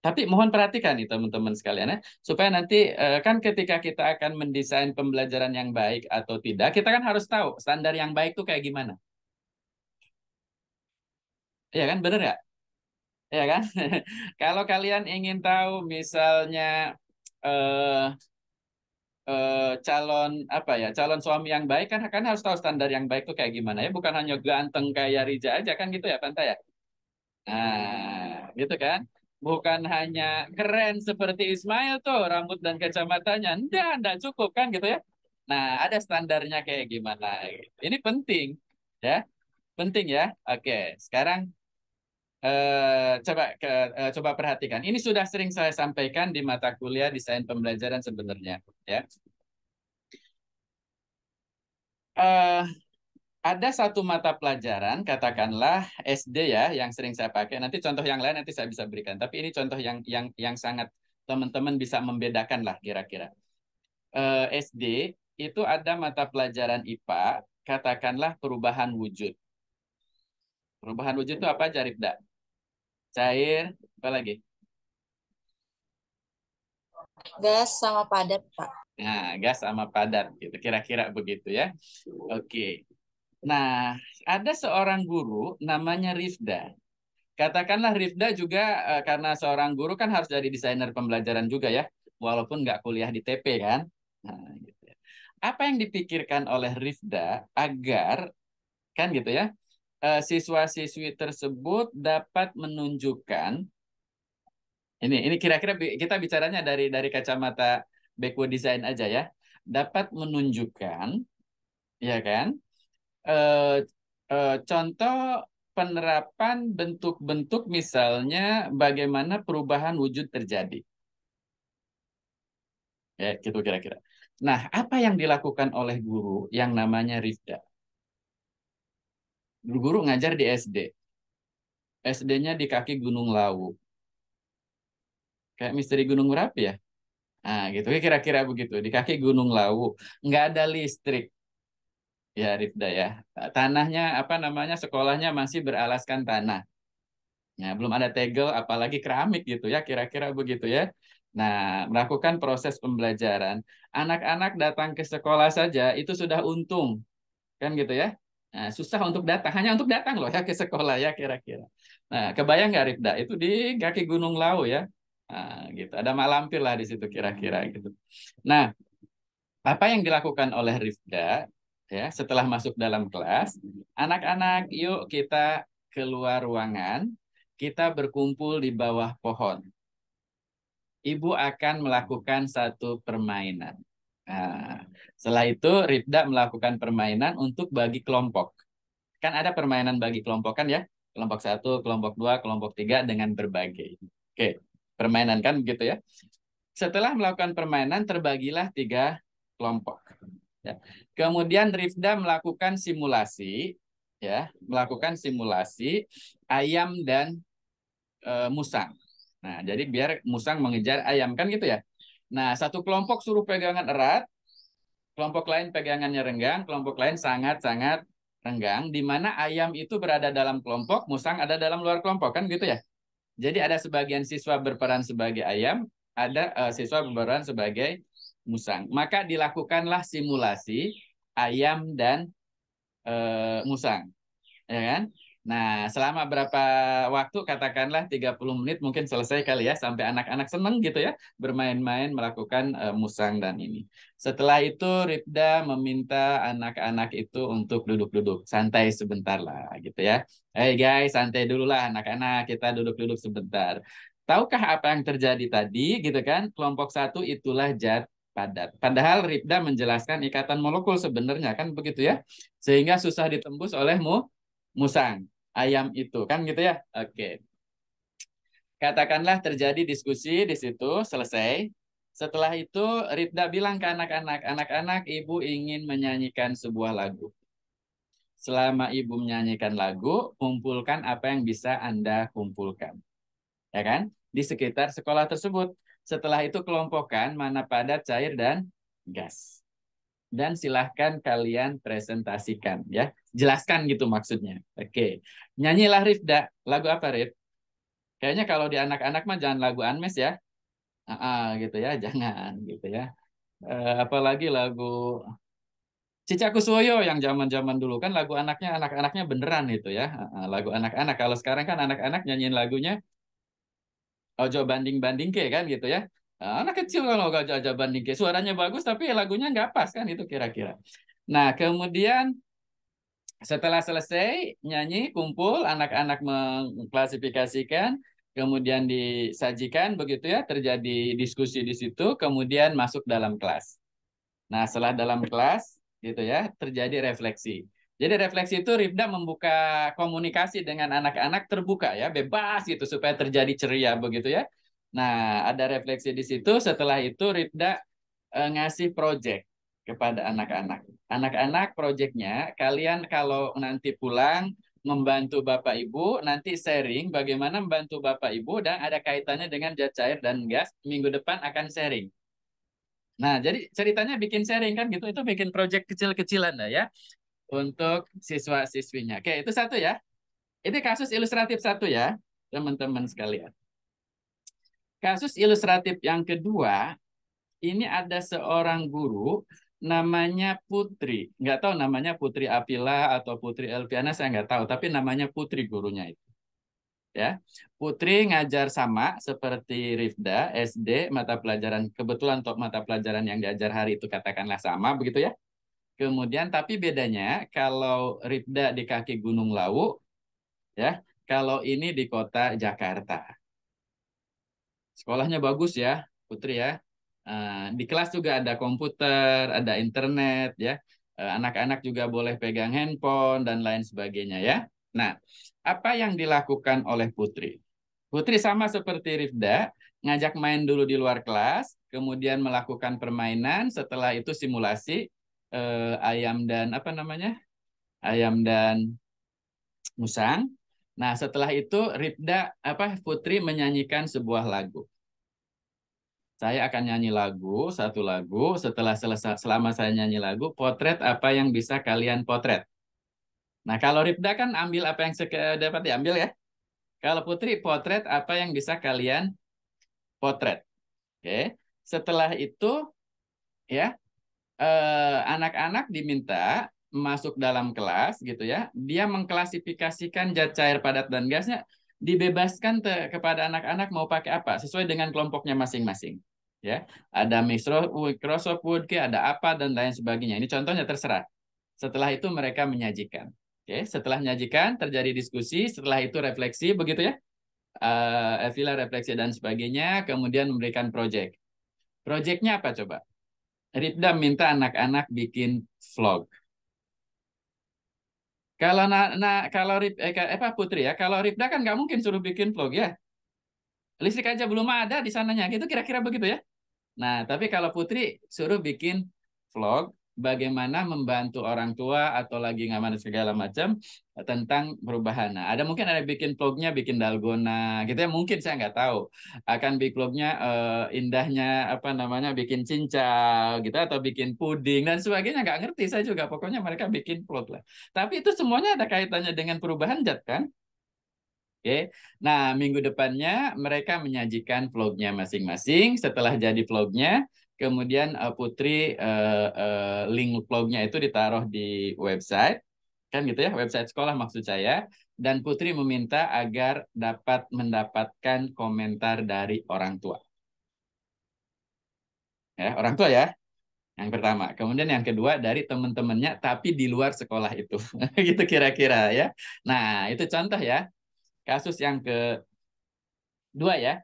tapi mohon perhatikan nih teman-teman sekalian ya, supaya nanti eh, kan ketika kita akan mendesain pembelajaran yang baik atau tidak, kita kan harus tahu standar yang baik itu kayak gimana. Iya kan, bener ya? Iya kan? Kalau kalian ingin tahu misalnya eh, eh, calon apa ya, calon suami yang baik kan kan harus tahu standar yang baik itu kayak gimana ya, bukan hanya ganteng kayak Rija aja kan gitu ya, Pantai ya. Nah, gitu kan? bukan hanya keren seperti Ismail tuh rambut dan kacamatanya ndak ndak cukup kan gitu ya nah ada standarnya kayak gimana ini penting ya penting ya oke sekarang uh, coba ke, uh, coba perhatikan ini sudah sering saya sampaikan di mata kuliah desain pembelajaran sebenarnya ya uh, ada satu mata pelajaran, katakanlah SD ya, yang sering saya pakai. Nanti contoh yang lain nanti saya bisa berikan. Tapi ini contoh yang yang yang sangat teman-teman bisa membedakan lah kira-kira. Eh, SD itu ada mata pelajaran IPA, katakanlah perubahan wujud. Perubahan wujud itu apa, Jaribda? Cair, apa lagi? Gas sama padat, Pak. Nah, gas sama padat gitu. Kira-kira begitu ya. Oke. Okay. Nah, ada seorang guru namanya Rifda. Katakanlah Rifda juga eh, karena seorang guru kan harus jadi desainer pembelajaran juga ya, walaupun nggak kuliah di TP kan. Nah, gitu ya. Apa yang dipikirkan oleh Rifda agar kan gitu ya, eh, siswa-siswi tersebut dapat menunjukkan ini ini kira-kira kita bicaranya dari dari kacamata backward design aja ya, dapat menunjukkan ya kan eh, eh, contoh penerapan bentuk-bentuk misalnya bagaimana perubahan wujud terjadi. Ya, gitu kira-kira. Nah, apa yang dilakukan oleh guru yang namanya Rifda? Guru ngajar di SD. SD-nya di kaki Gunung Lawu. Kayak misteri Gunung Merapi ya? Nah, gitu kira-kira begitu. Di kaki Gunung Lawu. Nggak ada listrik. Ya, Rifda ya. Tanahnya apa namanya? Sekolahnya masih beralaskan tanah. Ya, belum ada tegel apalagi keramik gitu ya, kira-kira begitu ya. Nah, melakukan proses pembelajaran. Anak-anak datang ke sekolah saja itu sudah untung. Kan gitu ya. Nah, susah untuk datang, hanya untuk datang loh ya ke sekolah ya kira-kira. Nah, kebayang nggak Rifda? Itu di kaki Gunung Lau ya. Nah, gitu. Ada malampir lah di situ kira-kira gitu. Nah, apa yang dilakukan oleh Rifda ya setelah masuk dalam kelas anak-anak yuk kita keluar ruangan kita berkumpul di bawah pohon ibu akan melakukan satu permainan nah, setelah itu Ripda melakukan permainan untuk bagi kelompok kan ada permainan bagi kelompok kan ya kelompok satu kelompok dua kelompok tiga dengan berbagai oke permainan kan begitu ya setelah melakukan permainan terbagilah tiga kelompok Ya. Kemudian Rifda melakukan simulasi, ya, melakukan simulasi ayam dan e, musang. Nah, jadi biar musang mengejar ayam kan gitu ya. Nah, satu kelompok suruh pegangan erat, kelompok lain pegangannya renggang, kelompok lain sangat-sangat renggang, di mana ayam itu berada dalam kelompok, musang ada dalam luar kelompok kan gitu ya. Jadi ada sebagian siswa berperan sebagai ayam, ada uh, siswa berperan sebagai musang. Maka dilakukanlah simulasi ayam dan e, musang. Ya kan? Nah, selama berapa waktu katakanlah 30 menit mungkin selesai kali ya sampai anak-anak seneng gitu ya bermain-main melakukan e, musang dan ini. Setelah itu Ripda meminta anak-anak itu untuk duduk-duduk, santai sebentar lah gitu ya. Hey guys, santai dulu lah anak-anak, kita duduk-duduk sebentar. Tahukah apa yang terjadi tadi gitu kan? Kelompok satu itulah jat padat. Padahal Ribda menjelaskan ikatan molekul sebenarnya kan begitu ya. Sehingga susah ditembus oleh mu, musang ayam itu kan gitu ya. Oke. Katakanlah terjadi diskusi di situ selesai. Setelah itu Ribda bilang ke anak-anak, anak-anak ibu ingin menyanyikan sebuah lagu. Selama ibu menyanyikan lagu, kumpulkan apa yang bisa Anda kumpulkan. Ya kan? Di sekitar sekolah tersebut setelah itu kelompokkan mana padat, cair, dan gas. Dan silahkan kalian presentasikan ya. Jelaskan gitu maksudnya. Oke. Nyanyilah Rifda. Lagu apa Rif? Kayaknya kalau di anak-anak mah jangan lagu Anmes ya. Uh gitu ya, jangan gitu ya. Uh, apalagi lagu Cicaku Suwoyo yang zaman-zaman dulu kan lagu anaknya anak-anaknya beneran itu ya. Lagu anak-anak. Kalau sekarang kan anak-anak nyanyiin lagunya ojo banding banding ke kan gitu ya nah, anak kecil kalau ojo ojo banding ke suaranya bagus tapi lagunya nggak pas kan itu kira-kira nah kemudian setelah selesai nyanyi kumpul anak-anak mengklasifikasikan kemudian disajikan begitu ya terjadi diskusi di situ kemudian masuk dalam kelas nah setelah dalam kelas gitu ya terjadi refleksi jadi refleksi itu Rifda membuka komunikasi dengan anak-anak terbuka ya, bebas gitu supaya terjadi ceria begitu ya. Nah, ada refleksi di situ. Setelah itu Rifda eh, ngasih project kepada anak-anak. Anak-anak proyeknya kalian kalau nanti pulang membantu Bapak Ibu, nanti sharing bagaimana membantu Bapak Ibu dan ada kaitannya dengan zat cair dan gas. Minggu depan akan sharing. Nah, jadi ceritanya bikin sharing kan gitu, itu bikin project kecil-kecilan dah ya untuk siswa-siswinya. Oke, itu satu ya. Ini kasus ilustratif satu ya, teman-teman sekalian. Kasus ilustratif yang kedua, ini ada seorang guru namanya Putri. Nggak tahu namanya Putri Apila atau Putri Elviana, saya nggak tahu. Tapi namanya Putri gurunya itu. Ya, Putri ngajar sama seperti Rifda SD mata pelajaran kebetulan untuk mata pelajaran yang diajar hari itu katakanlah sama begitu ya Kemudian tapi bedanya kalau Ribda di kaki Gunung Lawu ya, kalau ini di kota Jakarta. Sekolahnya bagus ya, Putri ya. Eh, di kelas juga ada komputer, ada internet ya. Eh, anak-anak juga boleh pegang handphone dan lain sebagainya ya. Nah, apa yang dilakukan oleh Putri? Putri sama seperti Rifda, ngajak main dulu di luar kelas, kemudian melakukan permainan, setelah itu simulasi, eh, ayam dan apa namanya ayam dan musang. Nah setelah itu Ribda apa Putri menyanyikan sebuah lagu. Saya akan nyanyi lagu satu lagu. Setelah selesai selama saya nyanyi lagu, potret apa yang bisa kalian potret. Nah kalau Ribda kan ambil apa yang dapat diambil ya. Kalau Putri potret apa yang bisa kalian potret. Oke. Setelah itu ya Eh, anak-anak eh, diminta masuk dalam kelas gitu ya, dia mengklasifikasikan zat cair padat dan gasnya dibebaskan te- kepada anak-anak mau pakai apa sesuai dengan kelompoknya masing-masing. Ya, ada Microsoft Word, ada apa dan lain sebagainya. Ini contohnya terserah. Setelah itu mereka menyajikan. Oke, setelah menyajikan terjadi diskusi, setelah itu refleksi, begitu ya? Uh, refleksi dan sebagainya, kemudian memberikan project. Projectnya apa coba? Ripda minta anak-anak bikin vlog. Kalau na, na kalau Rip eh, apa Putri ya, kalau Ripda kan nggak mungkin suruh bikin vlog ya. Listrik aja belum ada di sananya, itu kira-kira begitu ya. Nah, tapi kalau Putri suruh bikin vlog, bagaimana membantu orang tua atau lagi mana segala macam tentang perubahan. Nah, ada mungkin ada bikin vlognya, bikin dalgona, gitu ya. Mungkin saya nggak tahu. Akan bikin vlognya uh, indahnya apa namanya bikin cincau, gitu atau bikin puding dan sebagainya. Nggak ngerti saya juga. Pokoknya mereka bikin vlog lah. Tapi itu semuanya ada kaitannya dengan perubahan jad, kan? Oke. Okay. Nah, minggu depannya mereka menyajikan vlognya masing-masing. Setelah jadi vlognya, kemudian uh, Putri uh, uh, link blognya itu ditaruh di website kan gitu ya website sekolah maksud saya dan Putri meminta agar dapat mendapatkan komentar dari orang tua ya orang tua ya yang pertama kemudian yang kedua dari teman-temannya tapi di luar sekolah itu gitu kira-kira ya nah itu contoh ya kasus yang kedua ya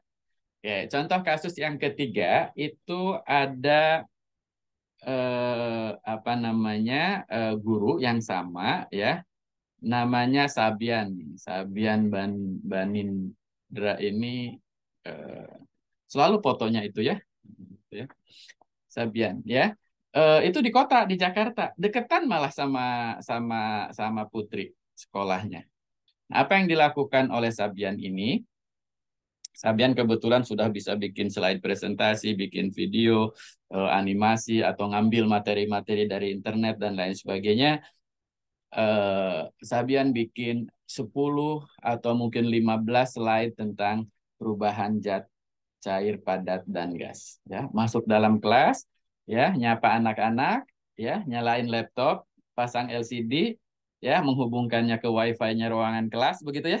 Ya, contoh kasus yang ketiga itu ada eh, apa namanya eh, guru yang sama ya namanya Sabian Sabian Ban Banindra ini eh, selalu fotonya itu ya, gitu ya. Sabian ya eh, itu di kota di Jakarta deketan malah sama sama sama Putri sekolahnya nah, apa yang dilakukan oleh Sabian ini Sabian kebetulan sudah bisa bikin slide presentasi, bikin video, uh, animasi, atau ngambil materi-materi dari internet dan lain sebagainya. Eh, Sabian bikin 10 atau mungkin 15 slide tentang perubahan zat cair, padat, dan gas. Ya, masuk dalam kelas, ya, nyapa anak-anak, ya, nyalain laptop, pasang LCD, ya menghubungkannya ke wifi-nya ruangan kelas begitu ya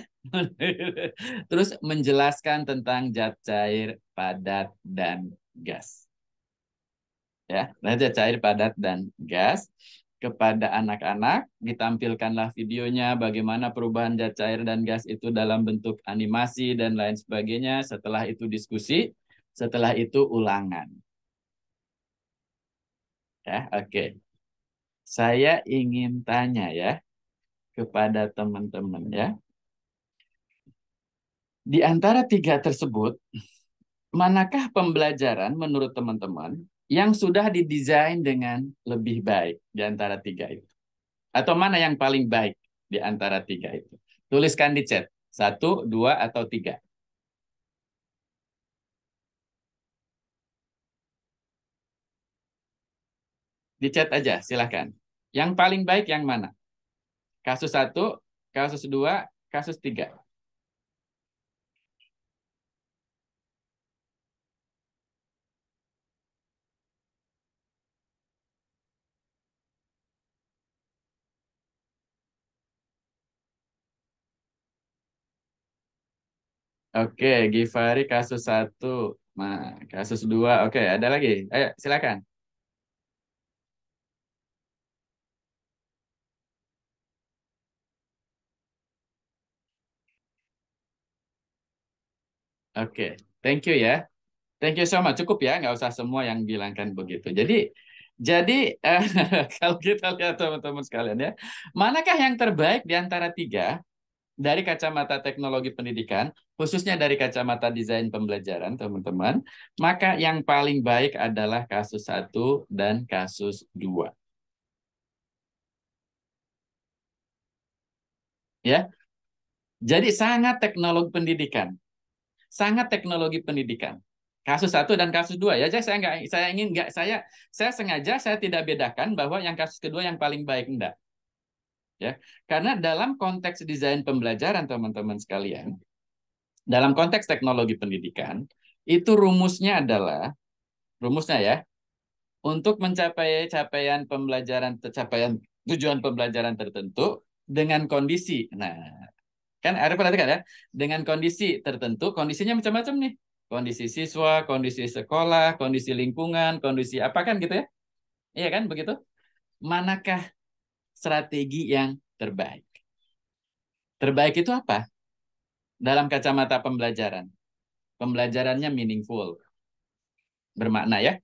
terus menjelaskan tentang zat cair padat dan gas ya nah, zat cair padat dan gas kepada anak-anak ditampilkanlah videonya bagaimana perubahan zat cair dan gas itu dalam bentuk animasi dan lain sebagainya setelah itu diskusi setelah itu ulangan ya oke okay. saya ingin tanya ya kepada teman-teman ya. Di antara tiga tersebut, manakah pembelajaran menurut teman-teman yang sudah didesain dengan lebih baik di antara tiga itu? Atau mana yang paling baik di antara tiga itu? Tuliskan di chat. Satu, dua, atau tiga. Di chat aja, silahkan. Yang paling baik yang mana? Kasus satu kasus dua kasus tiga Oke, Gifari kasus satu Nah, kasus dua Oke, ada lagi. Ayo, silakan. Oke, okay. thank you ya. Thank you so much. Cukup ya, nggak usah semua yang bilangkan begitu. Jadi jadi eh, kalau kita lihat teman-teman sekalian ya, manakah yang terbaik di antara tiga dari kacamata teknologi pendidikan, khususnya dari kacamata desain pembelajaran, teman-teman, maka yang paling baik adalah kasus satu dan kasus dua. Ya, jadi sangat teknologi pendidikan sangat teknologi pendidikan. Kasus satu dan kasus dua ya, saya nggak, saya ingin nggak, saya saya sengaja saya tidak bedakan bahwa yang kasus kedua yang paling baik enggak. Ya, karena dalam konteks desain pembelajaran teman-teman sekalian, dalam konteks teknologi pendidikan itu rumusnya adalah rumusnya ya untuk mencapai capaian pembelajaran capaian tujuan pembelajaran tertentu dengan kondisi. Nah, Kan ada perhatikan ya, dengan kondisi tertentu, kondisinya macam-macam nih. Kondisi siswa, kondisi sekolah, kondisi lingkungan, kondisi apa kan gitu ya. Iya kan begitu? Manakah strategi yang terbaik? Terbaik itu apa? Dalam kacamata pembelajaran. Pembelajarannya meaningful. Bermakna ya.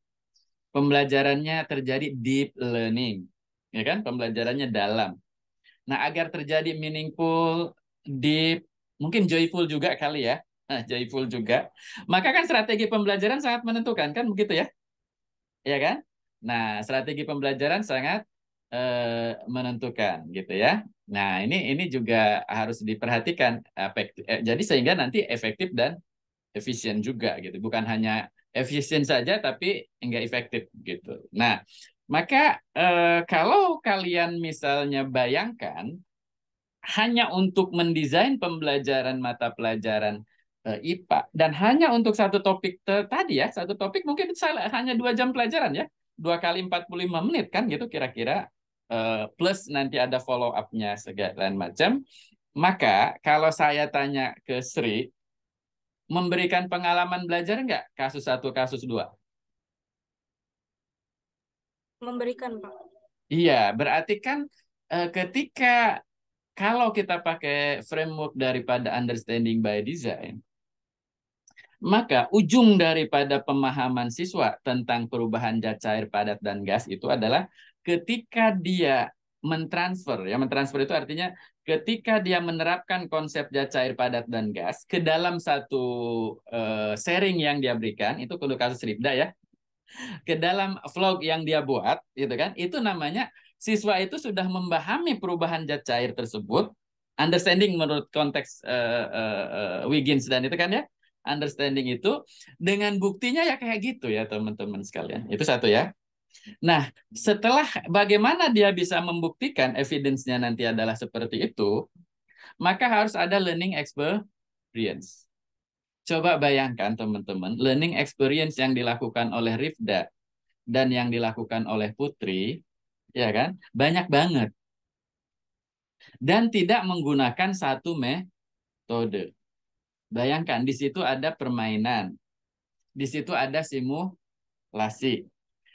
Pembelajarannya terjadi deep learning. Ya kan? Pembelajarannya dalam. Nah, agar terjadi meaningful, di mungkin joyful juga kali ya. Nah, joyful juga. Maka kan strategi pembelajaran sangat menentukan kan begitu ya? Iya kan? Nah, strategi pembelajaran sangat eh, menentukan gitu ya. Nah, ini ini juga harus diperhatikan efektif. Eh, jadi sehingga nanti efektif dan efisien juga gitu. Bukan hanya efisien saja tapi enggak efektif gitu. Nah, maka eh, kalau kalian misalnya bayangkan hanya untuk mendesain pembelajaran mata pelajaran uh, eh, IPA dan hanya untuk satu topik tadi ya, satu topik mungkin saya hanya dua jam pelajaran ya, dua kali 45 menit kan gitu kira-kira uh, plus nanti ada follow upnya segala macam. Maka kalau saya tanya ke Sri, memberikan pengalaman belajar nggak kasus satu kasus dua? Memberikan pak. Iya, berarti kan eh, ketika kalau kita pakai framework daripada understanding by design, maka ujung daripada pemahaman siswa tentang perubahan zat cair padat dan gas itu adalah ketika dia mentransfer. Ya, mentransfer itu artinya ketika dia menerapkan konsep zat cair padat dan gas ke dalam satu uh, sharing yang dia berikan, itu untuk kasus Ribda ya, ke dalam vlog yang dia buat, gitu kan, itu namanya siswa itu sudah memahami perubahan zat cair tersebut, understanding menurut konteks uh, uh, Wiggins dan itu kan ya, understanding itu dengan buktinya ya kayak gitu ya teman-teman sekalian. Itu satu ya. Nah, setelah bagaimana dia bisa membuktikan evidence-nya nanti adalah seperti itu, maka harus ada learning experience. Coba bayangkan teman-teman, learning experience yang dilakukan oleh Rifda dan yang dilakukan oleh Putri ya kan? Banyak banget. Dan tidak menggunakan satu metode. Bayangkan di situ ada permainan. Di situ ada simulasi.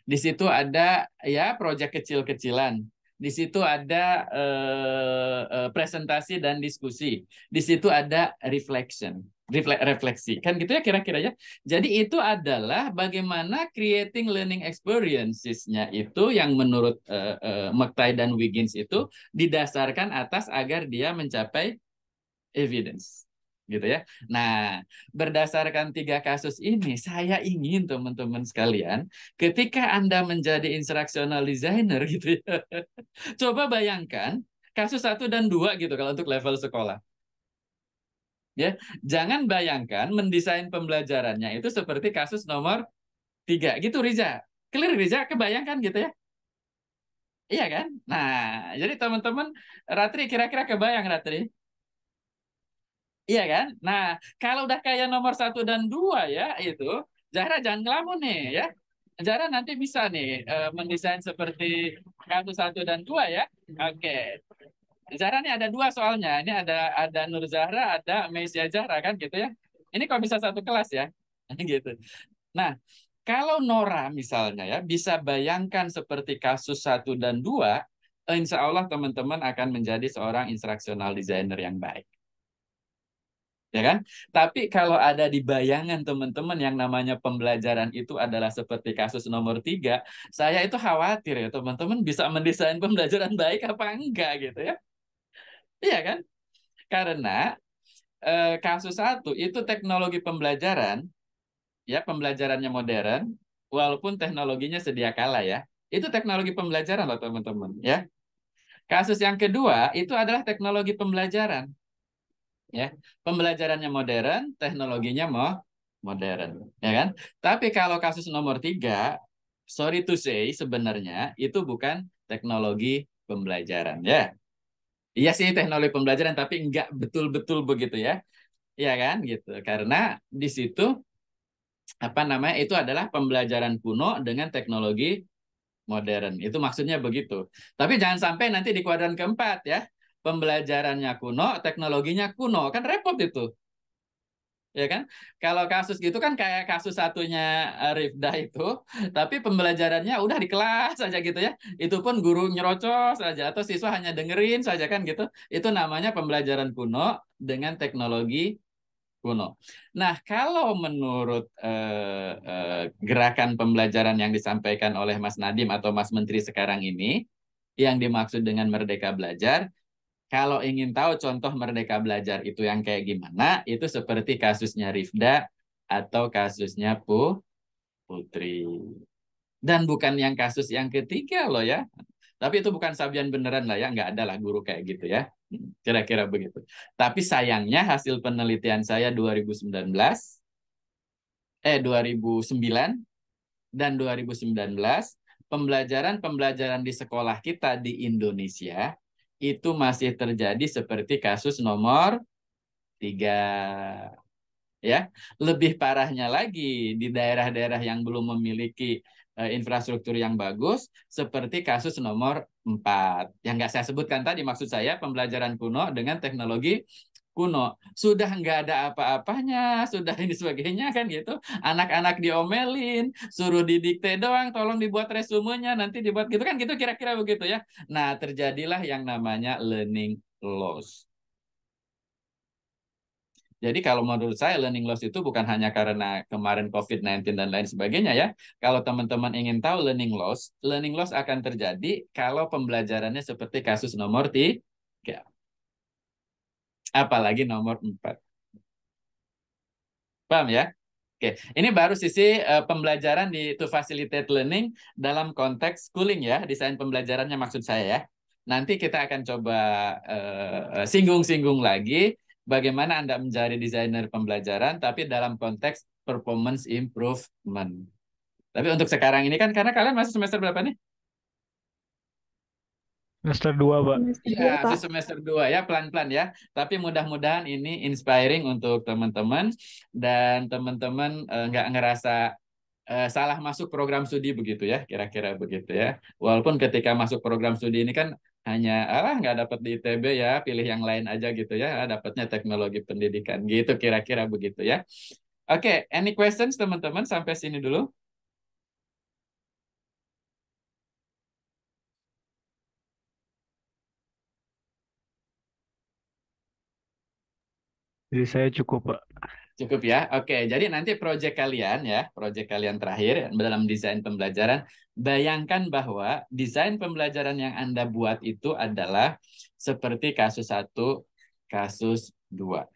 Di situ ada ya proyek kecil-kecilan. Di situ ada eh, eh presentasi dan diskusi. Di situ ada reflection refleksi kan gitu ya kira kira ya jadi itu adalah bagaimana creating learning experiencesnya itu yang menurut uh, eh, uh, eh, McTay dan Wiggins itu didasarkan atas agar dia mencapai evidence gitu ya. Nah, berdasarkan tiga kasus ini, saya ingin teman-teman sekalian, ketika Anda menjadi instructional designer gitu ya, coba bayangkan kasus satu dan dua gitu kalau untuk level sekolah. Ya, jangan bayangkan mendesain pembelajarannya itu seperti kasus nomor tiga gitu Riza. Clear Riza, kebayangkan gitu ya? Iya kan? Nah, jadi teman-teman Ratri kira-kira kebayang Ratri? Iya kan? Nah, kalau udah kayak nomor satu dan dua ya itu, Zahra jangan ngelamun nih ya. Zahra nanti bisa nih uh, mendesain seperti kasus satu dan dua ya. Oke. Okay. Zahra ini ada dua soalnya. Ini ada ada Nur Zahra, ada Mesia Zahra kan gitu ya. Ini kok bisa satu kelas ya. gitu. Nah, kalau Nora misalnya ya bisa bayangkan seperti kasus satu dan dua, insya Allah teman-teman akan menjadi seorang instruksional designer yang baik. Ya kan? Tapi kalau ada di bayangan teman-teman yang namanya pembelajaran itu adalah seperti kasus nomor tiga, saya itu khawatir ya teman-teman bisa mendesain pembelajaran baik apa enggak gitu ya. Iya kan? Karena eh, kasus satu itu teknologi pembelajaran, ya pembelajarannya modern, walaupun teknologinya sedia kala ya. Itu teknologi pembelajaran loh teman-teman ya. Kasus yang kedua itu adalah teknologi pembelajaran. Ya, pembelajarannya modern, teknologinya mo modern, ya kan? Tapi kalau kasus nomor tiga, sorry to say sebenarnya itu bukan teknologi pembelajaran, ya. Iya sih teknologi pembelajaran tapi enggak betul-betul begitu ya. Iya kan gitu. Karena di situ apa namanya itu adalah pembelajaran kuno dengan teknologi modern. Itu maksudnya begitu. Tapi jangan sampai nanti di kuadran keempat ya. Pembelajarannya kuno, teknologinya kuno. Kan repot itu ya kan? Kalau kasus gitu kan kayak kasus satunya eh, Rifda itu, tapi pembelajarannya udah di kelas saja gitu ya. Itu pun guru nyerocos saja atau siswa hanya dengerin saja kan gitu. Itu namanya pembelajaran kuno dengan teknologi kuno. Nah, kalau menurut eh, eh, gerakan pembelajaran yang disampaikan oleh Mas Nadim atau Mas Menteri sekarang ini, yang dimaksud dengan merdeka belajar kalau ingin tahu contoh Merdeka Belajar itu yang kayak gimana, itu seperti kasusnya Rifda atau kasusnya Pu Putri. Dan bukan yang kasus yang ketiga loh ya. Tapi itu bukan sabian beneran lah ya, nggak ada lah guru kayak gitu ya. Hmm, kira-kira begitu. Tapi sayangnya hasil penelitian saya 2019, eh 2009 dan 2019, pembelajaran-pembelajaran di sekolah kita di Indonesia itu masih terjadi seperti kasus nomor tiga ya lebih parahnya lagi di daerah-daerah yang belum memiliki eh, infrastruktur yang bagus seperti kasus nomor empat yang nggak saya sebutkan tadi maksud saya pembelajaran kuno dengan teknologi kuno sudah nggak ada apa-apanya sudah ini sebagainya kan gitu anak-anak diomelin suruh didikte doang tolong dibuat resumenya nanti dibuat gitu kan gitu kira-kira begitu ya nah terjadilah yang namanya learning loss jadi kalau menurut saya learning loss itu bukan hanya karena kemarin COVID-19 dan lain sebagainya ya. Kalau teman-teman ingin tahu learning loss, learning loss akan terjadi kalau pembelajarannya seperti kasus nomor tiga apalagi nomor 4. Paham ya? Oke, ini baru sisi uh, pembelajaran di to facilitate learning dalam konteks schooling ya, desain pembelajarannya maksud saya ya. Nanti kita akan coba eh, eh, singgung-singgung uh, lagi bagaimana Anda menjadi desainer pembelajaran tapi dalam konteks performance improvement. Tapi untuk sekarang ini kan karena kalian masih semester berapa nih? Semester 2, Pak. Ya, itu semester 2 iya, ya, pelan-pelan ya. Tapi mudah-mudahan ini inspiring untuk teman-teman dan teman-teman eh, nggak -teman, eh, ngerasa eh, salah masuk program studi begitu ya, kira-kira begitu ya. Walaupun ketika masuk program studi ini kan hanya alah nggak dapat di ITB ya, pilih yang lain aja gitu ya, ah, dapatnya teknologi pendidikan gitu kira-kira begitu ya. Oke, okay, any questions teman-teman sampai sini dulu? Jadi saya cukup, Pak. Cukup ya. Oke, jadi nanti proyek kalian ya, proyek kalian terakhir dalam desain pembelajaran, bayangkan bahwa desain pembelajaran yang Anda buat itu adalah seperti kasus satu, kasus dua,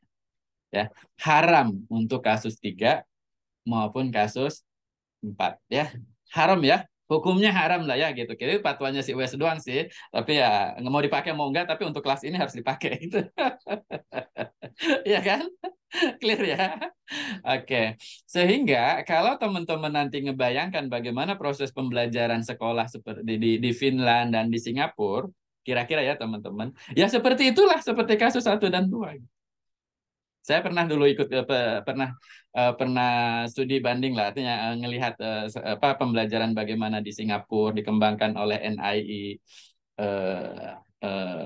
Ya, haram untuk kasus tiga maupun kasus empat, ya. Haram ya hukumnya haram lah ya gitu. Jadi patuanya si US doang sih, tapi ya nggak mau dipakai mau enggak, tapi untuk kelas ini harus dipakai itu. ya kan? Clear ya? Oke. Okay. Sehingga kalau teman-teman nanti ngebayangkan bagaimana proses pembelajaran sekolah seperti di, di Finland dan di Singapura, kira-kira ya teman-teman, ya seperti itulah seperti kasus satu dan dua. Gitu saya pernah dulu ikut eh, pernah eh, pernah studi banding lah artinya eh, ngelihat apa pembelajaran bagaimana di Singapura dikembangkan oleh NIE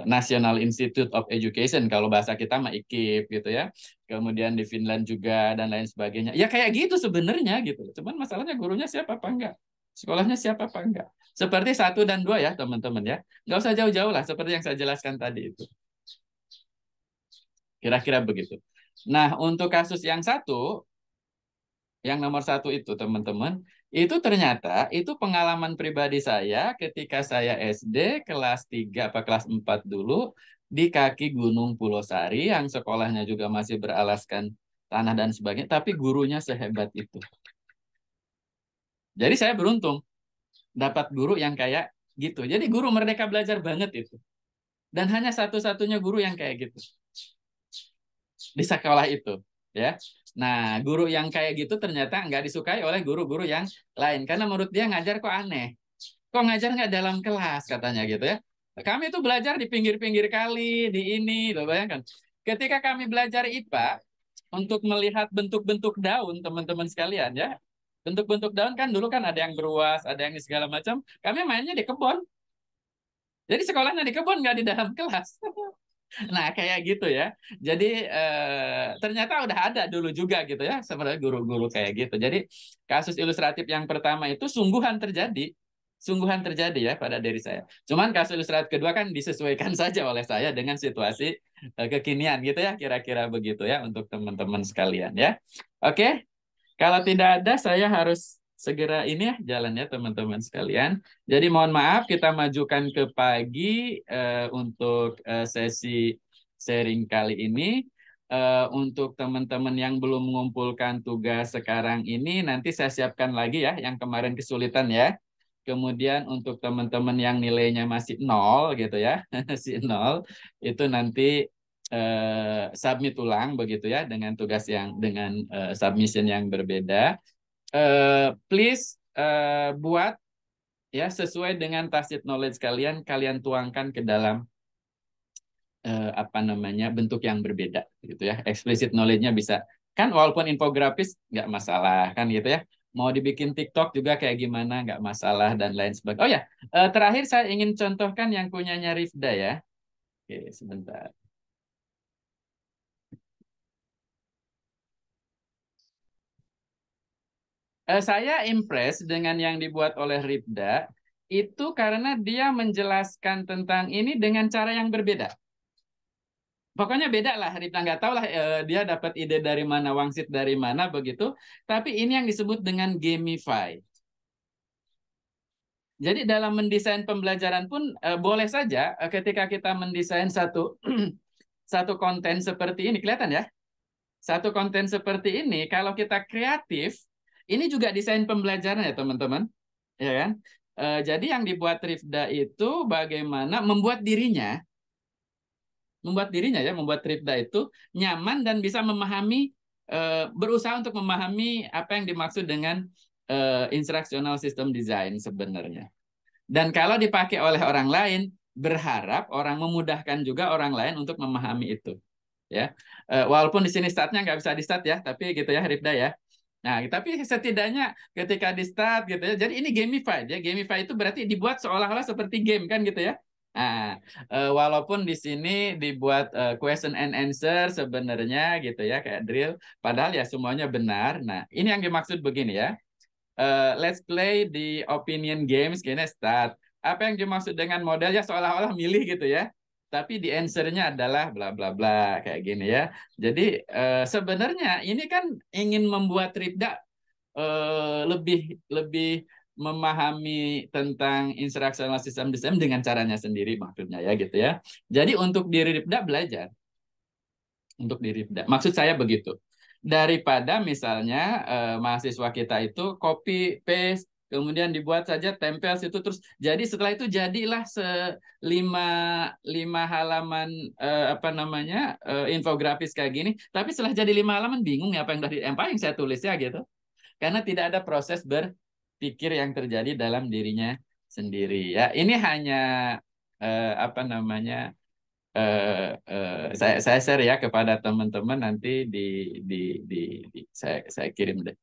National Institute of Education kalau bahasa kita mah IKIP gitu ya kemudian di Finland juga dan lain sebagainya ya kayak gitu sebenarnya gitu cuman masalahnya gurunya siapa apa enggak sekolahnya siapa apa enggak seperti satu dan dua ya teman-teman ya nggak usah jauh-jauh lah seperti yang saya jelaskan tadi itu kira-kira begitu Nah, untuk kasus yang satu, yang nomor satu itu teman-teman, itu ternyata itu pengalaman pribadi saya ketika saya SD kelas 3 apa kelas 4 dulu di kaki Gunung Pulau Sari yang sekolahnya juga masih beralaskan tanah dan sebagainya, tapi gurunya sehebat itu. Jadi saya beruntung dapat guru yang kayak gitu. Jadi guru merdeka belajar banget itu. Dan hanya satu-satunya guru yang kayak gitu di sekolah itu ya nah guru yang kayak gitu ternyata nggak disukai oleh guru-guru yang lain karena menurut dia ngajar kok aneh kok ngajar nggak dalam kelas katanya gitu ya kami itu belajar di pinggir-pinggir kali di ini lo bayangkan ketika kami belajar IPA untuk melihat bentuk-bentuk daun teman-teman sekalian ya bentuk-bentuk daun kan dulu kan ada yang beruas ada yang segala macam kami mainnya di kebun jadi sekolahnya di kebun nggak di dalam kelas nah kayak gitu ya jadi eh, ternyata udah ada dulu juga gitu ya sebenarnya guru-guru kayak gitu jadi kasus ilustratif yang pertama itu sungguhan terjadi sungguhan terjadi ya pada diri saya cuman kasus ilustratif kedua kan disesuaikan saja oleh saya dengan situasi eh, kekinian gitu ya kira-kira begitu ya untuk teman-teman sekalian ya oke kalau tidak ada saya harus segera ini ya jalannya teman-teman sekalian. Jadi mohon maaf kita majukan ke pagi uh, untuk uh, sesi sharing kali ini. Uh, untuk teman-teman yang belum mengumpulkan tugas sekarang ini, nanti saya siapkan lagi ya yang kemarin kesulitan ya. Kemudian untuk teman-teman yang nilainya masih nol gitu ya, si nol itu nanti uh, submit ulang begitu ya dengan tugas yang dengan uh, submission yang berbeda. Eh, please uh, buat ya sesuai dengan tacit knowledge kalian kalian tuangkan ke dalam uh, apa namanya bentuk yang berbeda gitu ya explicit knowledge-nya bisa kan walaupun infografis nggak masalah kan gitu ya mau dibikin TikTok juga kayak gimana nggak masalah dan lain sebagainya oh ya uh, terakhir saya ingin contohkan yang punyanya Rifda ya oke sebentar Eh, saya impress dengan yang dibuat oleh Ribda itu karena dia menjelaskan tentang ini dengan cara yang berbeda. Pokoknya beda lah, Ribda nggak tahu lah uh, dia dapat ide dari mana, wangsit dari mana begitu. Tapi ini yang disebut dengan gamify. Jadi dalam mendesain pembelajaran pun uh, boleh saja uh, ketika kita mendesain satu satu konten seperti ini kelihatan ya. Satu konten seperti ini kalau kita kreatif ini juga desain pembelajaran ya teman-teman, ya kan? E, jadi yang dibuat Rifda itu bagaimana membuat dirinya, membuat dirinya ya, membuat Rifda itu nyaman dan bisa memahami, e, berusaha untuk memahami apa yang dimaksud dengan e, instructional system design sebenarnya. Dan kalau dipakai oleh orang lain, berharap orang memudahkan juga orang lain untuk memahami itu ya. E, walaupun di sini startnya nggak bisa di start ya, tapi gitu ya Rifda ya. Nah, tapi setidaknya ketika di start gitu ya. Jadi ini gamified ya. Gamified itu berarti dibuat seolah-olah seperti game kan gitu ya. Nah, eh, walaupun di sini dibuat eh, question and answer sebenarnya gitu ya kayak drill, padahal ya semuanya benar. Nah, ini yang dimaksud begini ya. Eh, let's play the opinion games kayaknya start. Apa yang dimaksud dengan modelnya seolah-olah milih gitu ya tapi di answernya adalah bla bla bla kayak gini ya. Jadi uh, sebenarnya ini kan ingin membuat Ribda uh, eh, lebih lebih memahami tentang instruksional sistem dengan caranya sendiri maksudnya ya gitu ya. Jadi untuk diri Ribda belajar. Untuk diri Ribda. Maksud saya begitu. Daripada misalnya eh, mahasiswa kita itu copy paste kemudian dibuat saja tempel situ terus jadi setelah itu jadilah lima lima halaman uh, apa namanya eh, infografis kayak gini tapi setelah jadi lima halaman bingung ya apa yang dari apa yang saya tulis ya gitu karena tidak ada proses berpikir yang terjadi dalam dirinya sendiri ya ini hanya eh, apa namanya eh, uh, saya saya share ya kepada teman-teman nanti di di di, di saya saya kirim deh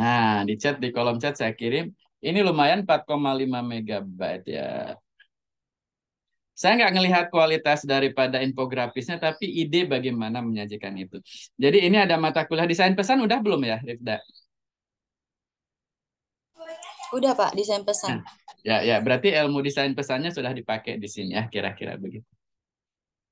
Nah, di chat di kolom chat saya kirim. Ini lumayan 4,5 megabyte ya. Saya nggak ngelihat kualitas daripada infografisnya, tapi ide bagaimana menyajikan itu. Jadi ini ada mata kuliah desain pesan udah belum ya, Rifda? Udah Pak, desain pesan. Nah, ya, ya, berarti ilmu desain pesannya sudah dipakai di sini ya, kira-kira begitu.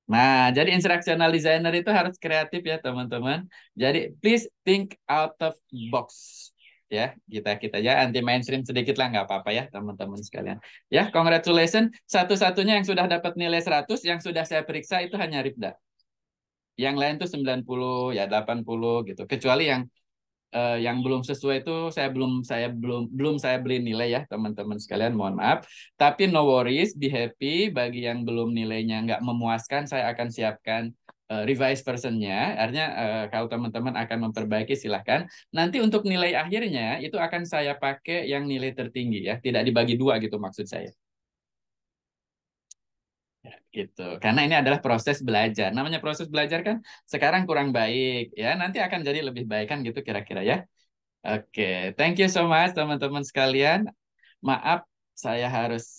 Nah, jadi instructional designer itu harus kreatif ya, teman-teman. Jadi please think out of box ya kita kita ya anti mainstream sedikit lah nggak apa-apa ya teman-teman sekalian ya congratulations satu-satunya yang sudah dapat nilai 100 yang sudah saya periksa itu hanya Ripda yang lain tuh 90 ya 80 gitu kecuali yang eh, yang belum sesuai itu saya belum saya belum belum saya beli nilai ya teman-teman sekalian mohon maaf tapi no worries be happy bagi yang belum nilainya nggak memuaskan saya akan siapkan Revised eh, revise personnya, artinya uh, kalau teman-teman akan memperbaiki silahkan. Nanti untuk nilai akhirnya itu akan saya pakai yang nilai tertinggi ya, tidak dibagi dua gitu maksud saya. Ya, gitu. Karena ini adalah proses belajar. Namanya proses belajar kan sekarang kurang baik ya, nanti akan jadi lebih baik kan gitu kira-kira ya. Oke, okay. thank you so much teman-teman sekalian. Maaf saya harus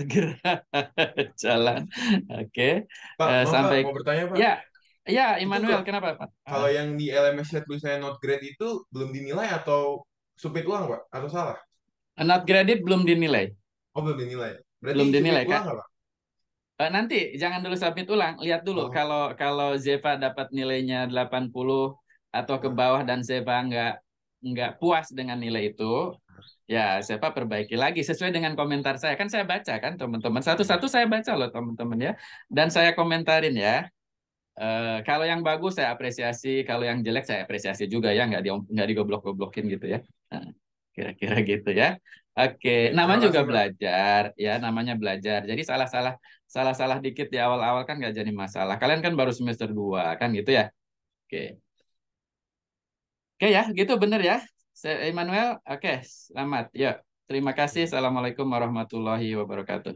segera jalan. Oke. Okay. uh, eh, sampai mau bertanya, Pak? Ya. Ya, Immanuel, kenapa, Pak? Kalau ah. yang di LMS-nya tulisannya not grade itu belum dinilai atau submit ulang, Pak? Atau salah? Eh, not graded belum dinilai. Oh, belum dinilai. Berarti belum dinilai, kan? Uh, nanti jangan dulu submit ulang, lihat dulu oh. kalau kalau Zeva dapat nilainya 80 atau ke bawah dan Zeva enggak enggak puas dengan nilai itu, Ya, siapa perbaiki lagi sesuai dengan komentar saya. Kan saya baca kan teman-teman. Satu-satu saya baca loh teman-teman ya. Dan saya komentarin ya. e, kalau yang bagus saya apresiasi, kalau yang jelek saya apresiasi juga ya, nggak di nggak digoblok-goblokin gitu ya. Nah, kira-kira gitu ya. Oke, okay. namanya juga belajar ya, namanya belajar. Jadi salah-salah salah-salah dikit di awal-awal kan nggak jadi masalah. Kalian kan baru semester 2 kan gitu ya. Oke. Okay. Oke okay, ya, gitu bener ya. Emmanuel, oke, selamat. Ya, terima kasih. Iya. Assalamualaikum warahmatullahi wabarakatuh.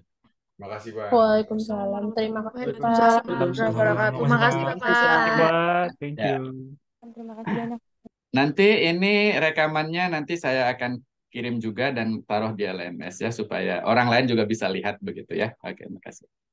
Terima kasih, Pak. Waalaikumsalam. Terima kasih, Pak. Terima kasih, Pak. Terima Thank ya. you. Terima kasih banyak. Nanti ini rekamannya nanti saya akan kirim juga dan taruh di LMS ya supaya orang lain juga bisa lihat begitu ya. Oke, terima kasih.